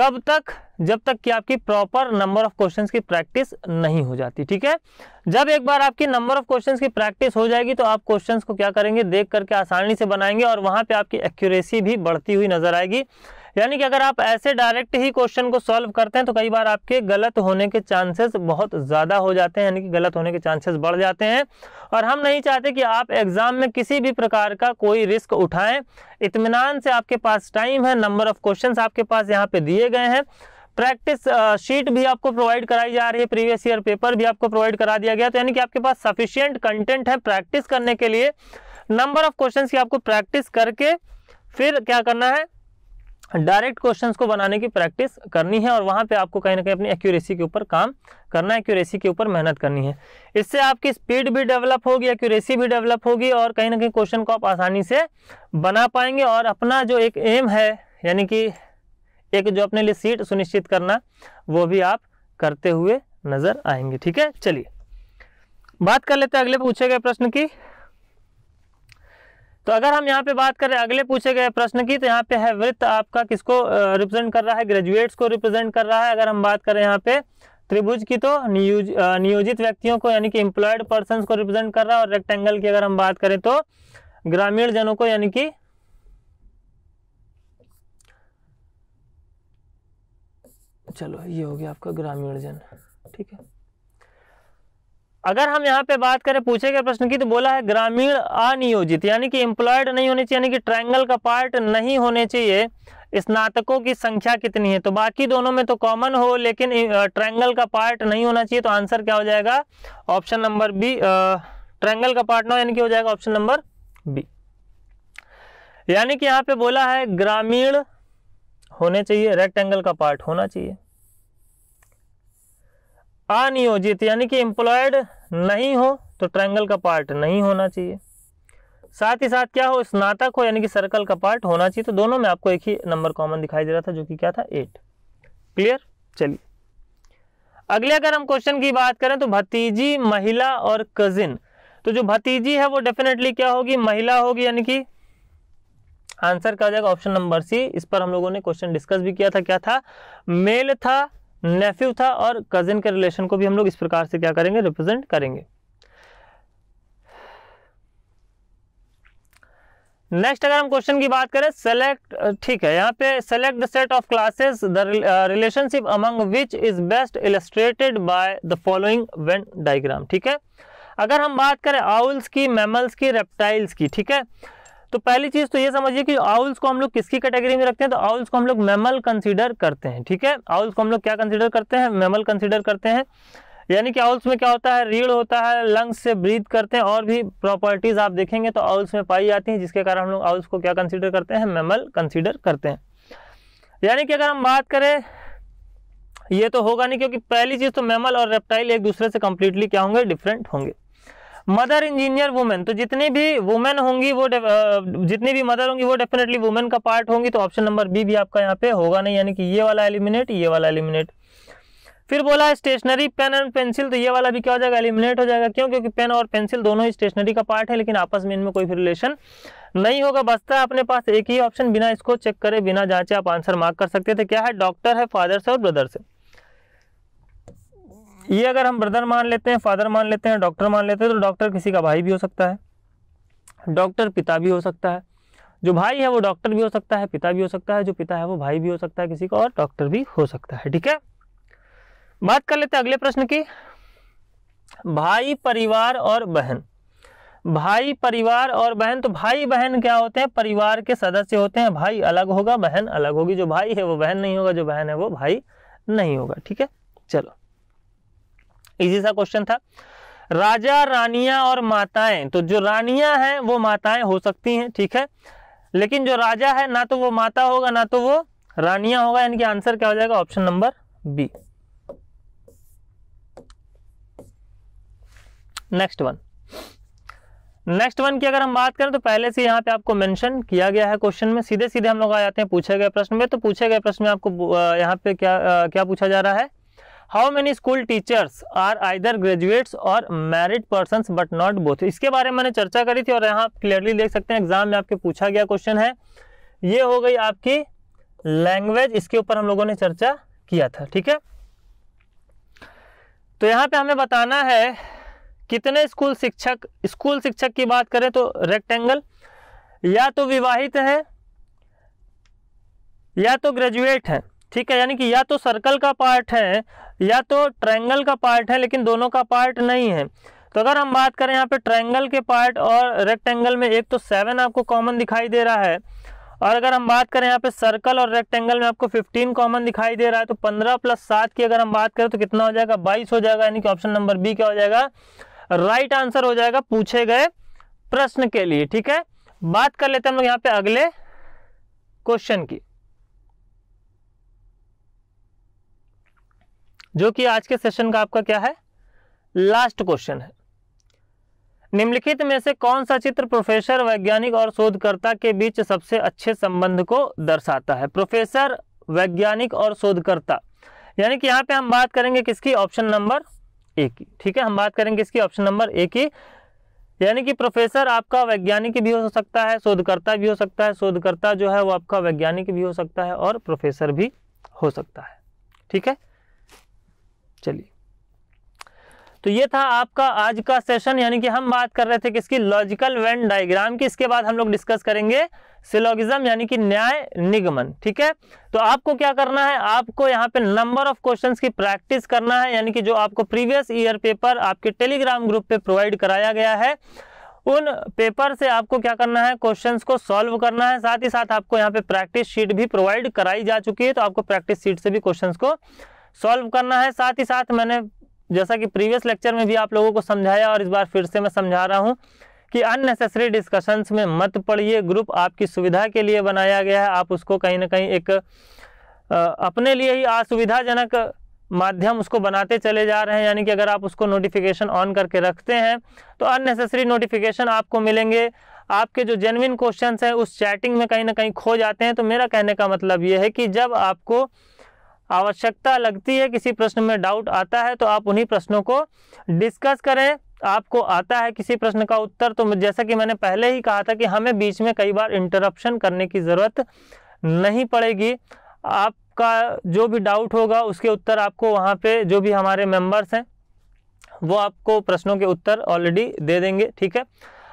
कब तक जब तक कि आपकी प्रॉपर नंबर ऑफ क्वेश्चंस की प्रैक्टिस नहीं हो जाती ठीक है जब एक बार आपकी नंबर ऑफ क्वेश्चंस की प्रैक्टिस हो जाएगी तो आप क्वेश्चंस को क्या करेंगे देख करके आसानी से बनाएंगे और वहां पे आपकी एक्यूरेसी भी बढ़ती हुई नजर आएगी यानी कि अगर आप ऐसे डायरेक्ट ही क्वेश्चन को सॉल्व करते हैं तो कई बार आपके गलत होने के चांसेस बहुत ज़्यादा हो जाते हैं यानी कि गलत होने के चांसेस बढ़ जाते हैं और हम नहीं चाहते कि आप एग्ज़ाम में किसी भी प्रकार का कोई रिस्क उठाएं इतमान से आपके पास टाइम है नंबर ऑफ़ क्वेश्चन आपके पास यहाँ पर दिए गए हैं प्रैक्टिस शीट भी आपको प्रोवाइड कराई जा रही है प्रीवियस ईयर पेपर भी आपको प्रोवाइड करा दिया गया तो यानी कि आपके पास सफिशियंट कंटेंट है प्रैक्टिस करने के लिए नंबर ऑफ क्वेश्चंस की आपको प्रैक्टिस करके फिर क्या करना है डायरेक्ट क्वेश्चंस को बनाने की प्रैक्टिस करनी है और वहाँ पे आपको कहीं ना कहीं अपनी एक्यूरेसी के ऊपर काम करना है एक्यूरेसी के ऊपर मेहनत करनी है इससे आपकी स्पीड भी डेवलप होगी एक्यूरेसी भी डेवलप होगी और कहीं ना कहीं क्वेश्चन को आप आसानी से बना पाएंगे और अपना जो एक एम है यानी कि एक जो अपने लिए सीट सुनिश्चित करना वो भी आप करते हुए नज़र आएंगे ठीक है चलिए बात कर लेते हैं अगले पूछे गए प्रश्न की तो अगर हम यहाँ पे बात करें अगले पूछे गए प्रश्न की तो यहाँ पे है वृत्त आपका किसको रिप्रेजेंट कर रहा है ग्रेजुएट्स को रिप्रेजेंट कर रहा है अगर हम बात करें यहाँ पे त्रिभुज की तो नियोज, नियोजित व्यक्तियों को यानी कि एम्प्लॉयड पर्सन को रिप्रेजेंट कर रहा है और रेक्टेंगल की अगर हम बात करें तो ग्रामीण जनों को यानी कि चलो ये हो गया आपका ग्रामीण जन ठीक है अगर हम यहाँ पे बात करें पूछे गए प्रश्न की तो बोला है ग्रामीण अनियोजित यानी कि एम्प्लॉयड नहीं होने चाहिए यानी कि ट्रायंगल का पार्ट नहीं होने चाहिए स्नातकों की संख्या कितनी है तो बाकी दोनों में तो कॉमन हो लेकिन ट्रायंगल का पार्ट नहीं होना चाहिए तो आंसर क्या हो जाएगा ऑप्शन नंबर बी ट्रायंगल का पार्ट ना यानी कि हो जाएगा ऑप्शन नंबर बी यानी कि यहाँ पे बोला है ग्रामीण होने चाहिए रेक्टेंगल का पार्ट होना चाहिए अनियोजित यानी कि एम्प्लॉयड नहीं हो तो ट्रायंगल का पार्ट नहीं होना चाहिए साथ ही साथ क्या हो स्नातक हो यानी कि सर्कल का पार्ट होना चाहिए तो दोनों में आपको एक ही नंबर कॉमन दिखाई दे रहा था जो कि क्या था एट क्लियर चलिए अगले अगर हम क्वेश्चन की बात करें तो भतीजी महिला और कजिन तो जो भतीजी है वो डेफिनेटली क्या होगी महिला होगी यानी कि आंसर क्या हो जाएगा ऑप्शन नंबर सी इस पर हम लोगों ने क्वेश्चन डिस्कस भी किया था क्या था मेल था नेफ्यू था और कजिन के रिलेशन को भी हम लोग इस प्रकार से क्या करेंगे रिप्रेजेंट करेंगे नेक्स्ट अगर हम क्वेश्चन की बात करें सेलेक्ट ठीक है यहाँ पे select the set of classes the relationship among which is best illustrated by the following Venn diagram ठीक है अगर हम बात करें आउल्स की मैमल्स की रेप्टाइल्स की ठीक है तो पहली चीज तो ये समझिए कि आउल्स को हम लोग किसकी कैटेगरी में रखते हैं तो आउल्स को हम लोग मेमल कंसिडर करते हैं ठीक है आउल्स को हम लोग क्या कंसिडर करते हैं मेमल कंसिडर करते हैं यानी कि आउल्स में क्या होता है रीढ़ होता है लंग्स से ब्रीथ करते हैं और भी प्रॉपर्टीज आप देखेंगे तो आउल्स में पाई जाती हैं जिसके कारण हम लोग आउल्स को क्या कंसिडर करते हैं मेमल कंसिडर करते हैं यानी कि अगर हम बात करें ये तो होगा नहीं क्योंकि पहली चीज़ तो मेमल और रेप्टाइल एक दूसरे से कंप्लीटली क्या होंगे डिफरेंट होंगे मदर इंजीनियर वुमेन तो जितनी भी वुमेन होंगी वो जितनी भी मदर होंगी वो डेफिनेटली वुमेन का पार्ट होंगी तो ऑप्शन नंबर बी भी आपका यहाँ पे होगा नहीं यानी कि ये वाला एलिमिनेट ये वाला एलिमिनेट फिर बोला स्टेशनरी पेन एंड पेंसिल तो ये वाला भी क्या हो जाएगा एलिमिनेट हो जाएगा क्यों क्योंकि पेन और पेंसिल दोनों ही स्टेशनरी का पार्ट है लेकिन आपस में इनमें कोई रिलेशन नहीं होगा बसता है अपने पास एक ही ऑप्शन बिना इसको चेक करे बिना जांचे आप आंसर मार्क कर सकते थे क्या है डॉक्टर है फादर से और ब्रदर से ये अगर हम ब्रदर मान लेते हैं फादर मान लेते हैं डॉक्टर मान लेते हैं तो डॉक्टर किसी का भाई भी हो सकता है डॉक्टर पिता भी हो सकता है जो भाई है वो डॉक्टर भी हो सकता है पिता भी हो सकता है जो पिता है वो भाई भी हो सकता है किसी का और डॉक्टर भी हो सकता है ठीक है बात कर लेते हैं अगले प्रश्न की भाई परिवार और बहन भाई परिवार और बहन तो भाई बहन क्या होते हैं परिवार के सदस्य होते हैं भाई अलग होगा बहन अलग होगी जो भाई है वो बहन नहीं होगा जो बहन है वो भाई नहीं होगा ठीक है चलो इजी सा क्वेश्चन था राजा रानियां और माताएं तो जो रानियां हैं वो माताएं हो सकती हैं ठीक है लेकिन जो राजा है ना तो वो माता होगा ना तो वो रानियां होगा यानी कि आंसर क्या हो जाएगा option number B next one next one की अगर हम बात करें तो पहले से यहाँ पे आपको मेंशन किया गया है क्वेश्चन में सीधे सीधे हम लोग आ जाते हैं पूछे गए प्रश्न में तो पूछे गए प्रश्न में आपको यहाँ पे क्या क्या पूछा जा रहा है how many school teachers are either graduates और married person but not both इसके बारे में मैंने चर्चा करी थी और यहाँ आप क्लियरली देख सकते हैं एग्जाम में आपके पूछा गया क्वेश्चन है ये हो गई आपकी लैंग्वेज इसके ऊपर हम लोगों ने चर्चा किया था ठीक है तो यहाँ पे हमें बताना है कितने स्कूल शिक्षक स्कूल शिक्षक की बात करें तो रेक्टेंगल या तो विवाहित है या तो ग्रेजुएट है ठीक है यानी कि या तो सर्कल का पार्ट है या तो ट्रायंगल का पार्ट है लेकिन दोनों का पार्ट नहीं है तो अगर हम बात करें यहाँ पे ट्रायंगल के पार्ट और रेक्टेंगल में एक तो सेवन आपको कॉमन दिखाई दे रहा है और अगर हम बात करें यहाँ पे सर्कल और रेक्टेंगल में आपको फिफ्टीन कॉमन दिखाई दे रहा है तो पंद्रह प्लस सात की अगर हम बात करें तो कितना हो जाएगा बाईस हो जाएगा यानी कि ऑप्शन नंबर बी क्या हो जाएगा राइट आंसर हो जाएगा पूछे गए प्रश्न के लिए ठीक है बात कर लेते हैं हम लोग यहाँ पे अगले क्वेश्चन की जो कि आज के सेशन का आपका क्या है लास्ट क्वेश्चन है निम्नलिखित में से कौन सा चित्र प्रोफेसर वैज्ञानिक और शोधकर्ता के बीच सबसे अच्छे संबंध को दर्शाता है प्रोफेसर वैज्ञानिक और शोधकर्ता यानी कि यहां पे हम बात करेंगे किसकी ऑप्शन नंबर ए की ठीक है हम बात करेंगे इसकी ऑप्शन नंबर ए की यानी कि प्रोफेसर आपका वैज्ञानिक भी हो सकता है शोधकर्ता भी हो सकता है शोधकर्ता जो है वो आपका वैज्ञानिक भी हो सकता है और प्रोफेसर भी हो सकता है ठीक है चलिए तो ये था आपका आज का सेशन यानी कि हम बात कर रहे थे किसकी लॉजिकल वेन डायग्राम की इसके बाद हम लोग डिस्कस करेंगे सिलोगिज्म यानी कि न्याय निगमन ठीक है तो आपको क्या करना है आपको यहाँ पे नंबर ऑफ क्वेश्चंस की प्रैक्टिस करना है यानी कि जो आपको प्रीवियस ईयर पेपर आपके टेलीग्राम ग्रुप पे प्रोवाइड कराया गया है उन पेपर से आपको क्या करना है क्वेश्चंस को सॉल्व करना है साथ ही साथ आपको यहाँ पे प्रैक्टिस शीट भी प्रोवाइड कराई जा चुकी है तो आपको प्रैक्टिस शीट से भी क्वेश्चंस को सॉल्व करना है साथ ही साथ मैंने जैसा कि प्रीवियस लेक्चर में भी आप लोगों को समझाया और इस बार फिर से मैं समझा रहा हूँ कि अननेसेसरी डिस्कशंस में मत पढ़िए ग्रुप आपकी सुविधा के लिए बनाया गया है आप उसको कहीं ना कहीं एक अपने लिए ही असुविधाजनक माध्यम उसको बनाते चले जा रहे हैं यानी कि अगर आप उसको नोटिफिकेशन ऑन करके रखते हैं तो अननेसेसरी नोटिफिकेशन आपको मिलेंगे आपके जो जेनविन क्वेश्चन हैं उस चैटिंग में कहीं ना कहीं खो जाते हैं तो मेरा कहने का मतलब ये है कि जब आपको आवश्यकता लगती है किसी प्रश्न में डाउट आता है तो आप उन्हीं प्रश्नों को डिस्कस करें आपको आता है किसी प्रश्न का उत्तर तो जैसा कि मैंने पहले ही कहा था कि हमें बीच में कई बार इंटरप्शन करने की ज़रूरत नहीं पड़ेगी आपका जो भी डाउट होगा उसके उत्तर आपको वहाँ पे जो भी हमारे मेंबर्स हैं वो आपको प्रश्नों के उत्तर ऑलरेडी दे देंगे ठीक है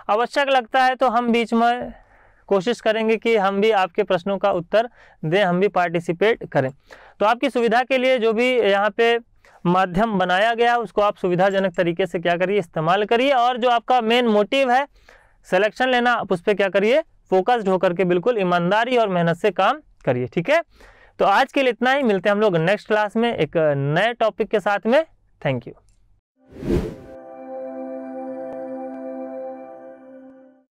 आवश्यक लगता है तो हम बीच में कोशिश करेंगे कि हम भी आपके प्रश्नों का उत्तर दें हम भी पार्टिसिपेट करें तो आपकी सुविधा के लिए जो भी यहाँ पे माध्यम बनाया गया उसको आप सुविधाजनक तरीके से क्या करिए इस्तेमाल करिए और जो आपका मेन मोटिव है सिलेक्शन लेना आप उस पर क्या करिए फोकस्ड होकर के बिल्कुल ईमानदारी और मेहनत से काम करिए ठीक है तो आज के लिए इतना ही मिलते हैं हम लोग नेक्स्ट क्लास में एक नए टॉपिक के साथ में थैंक यू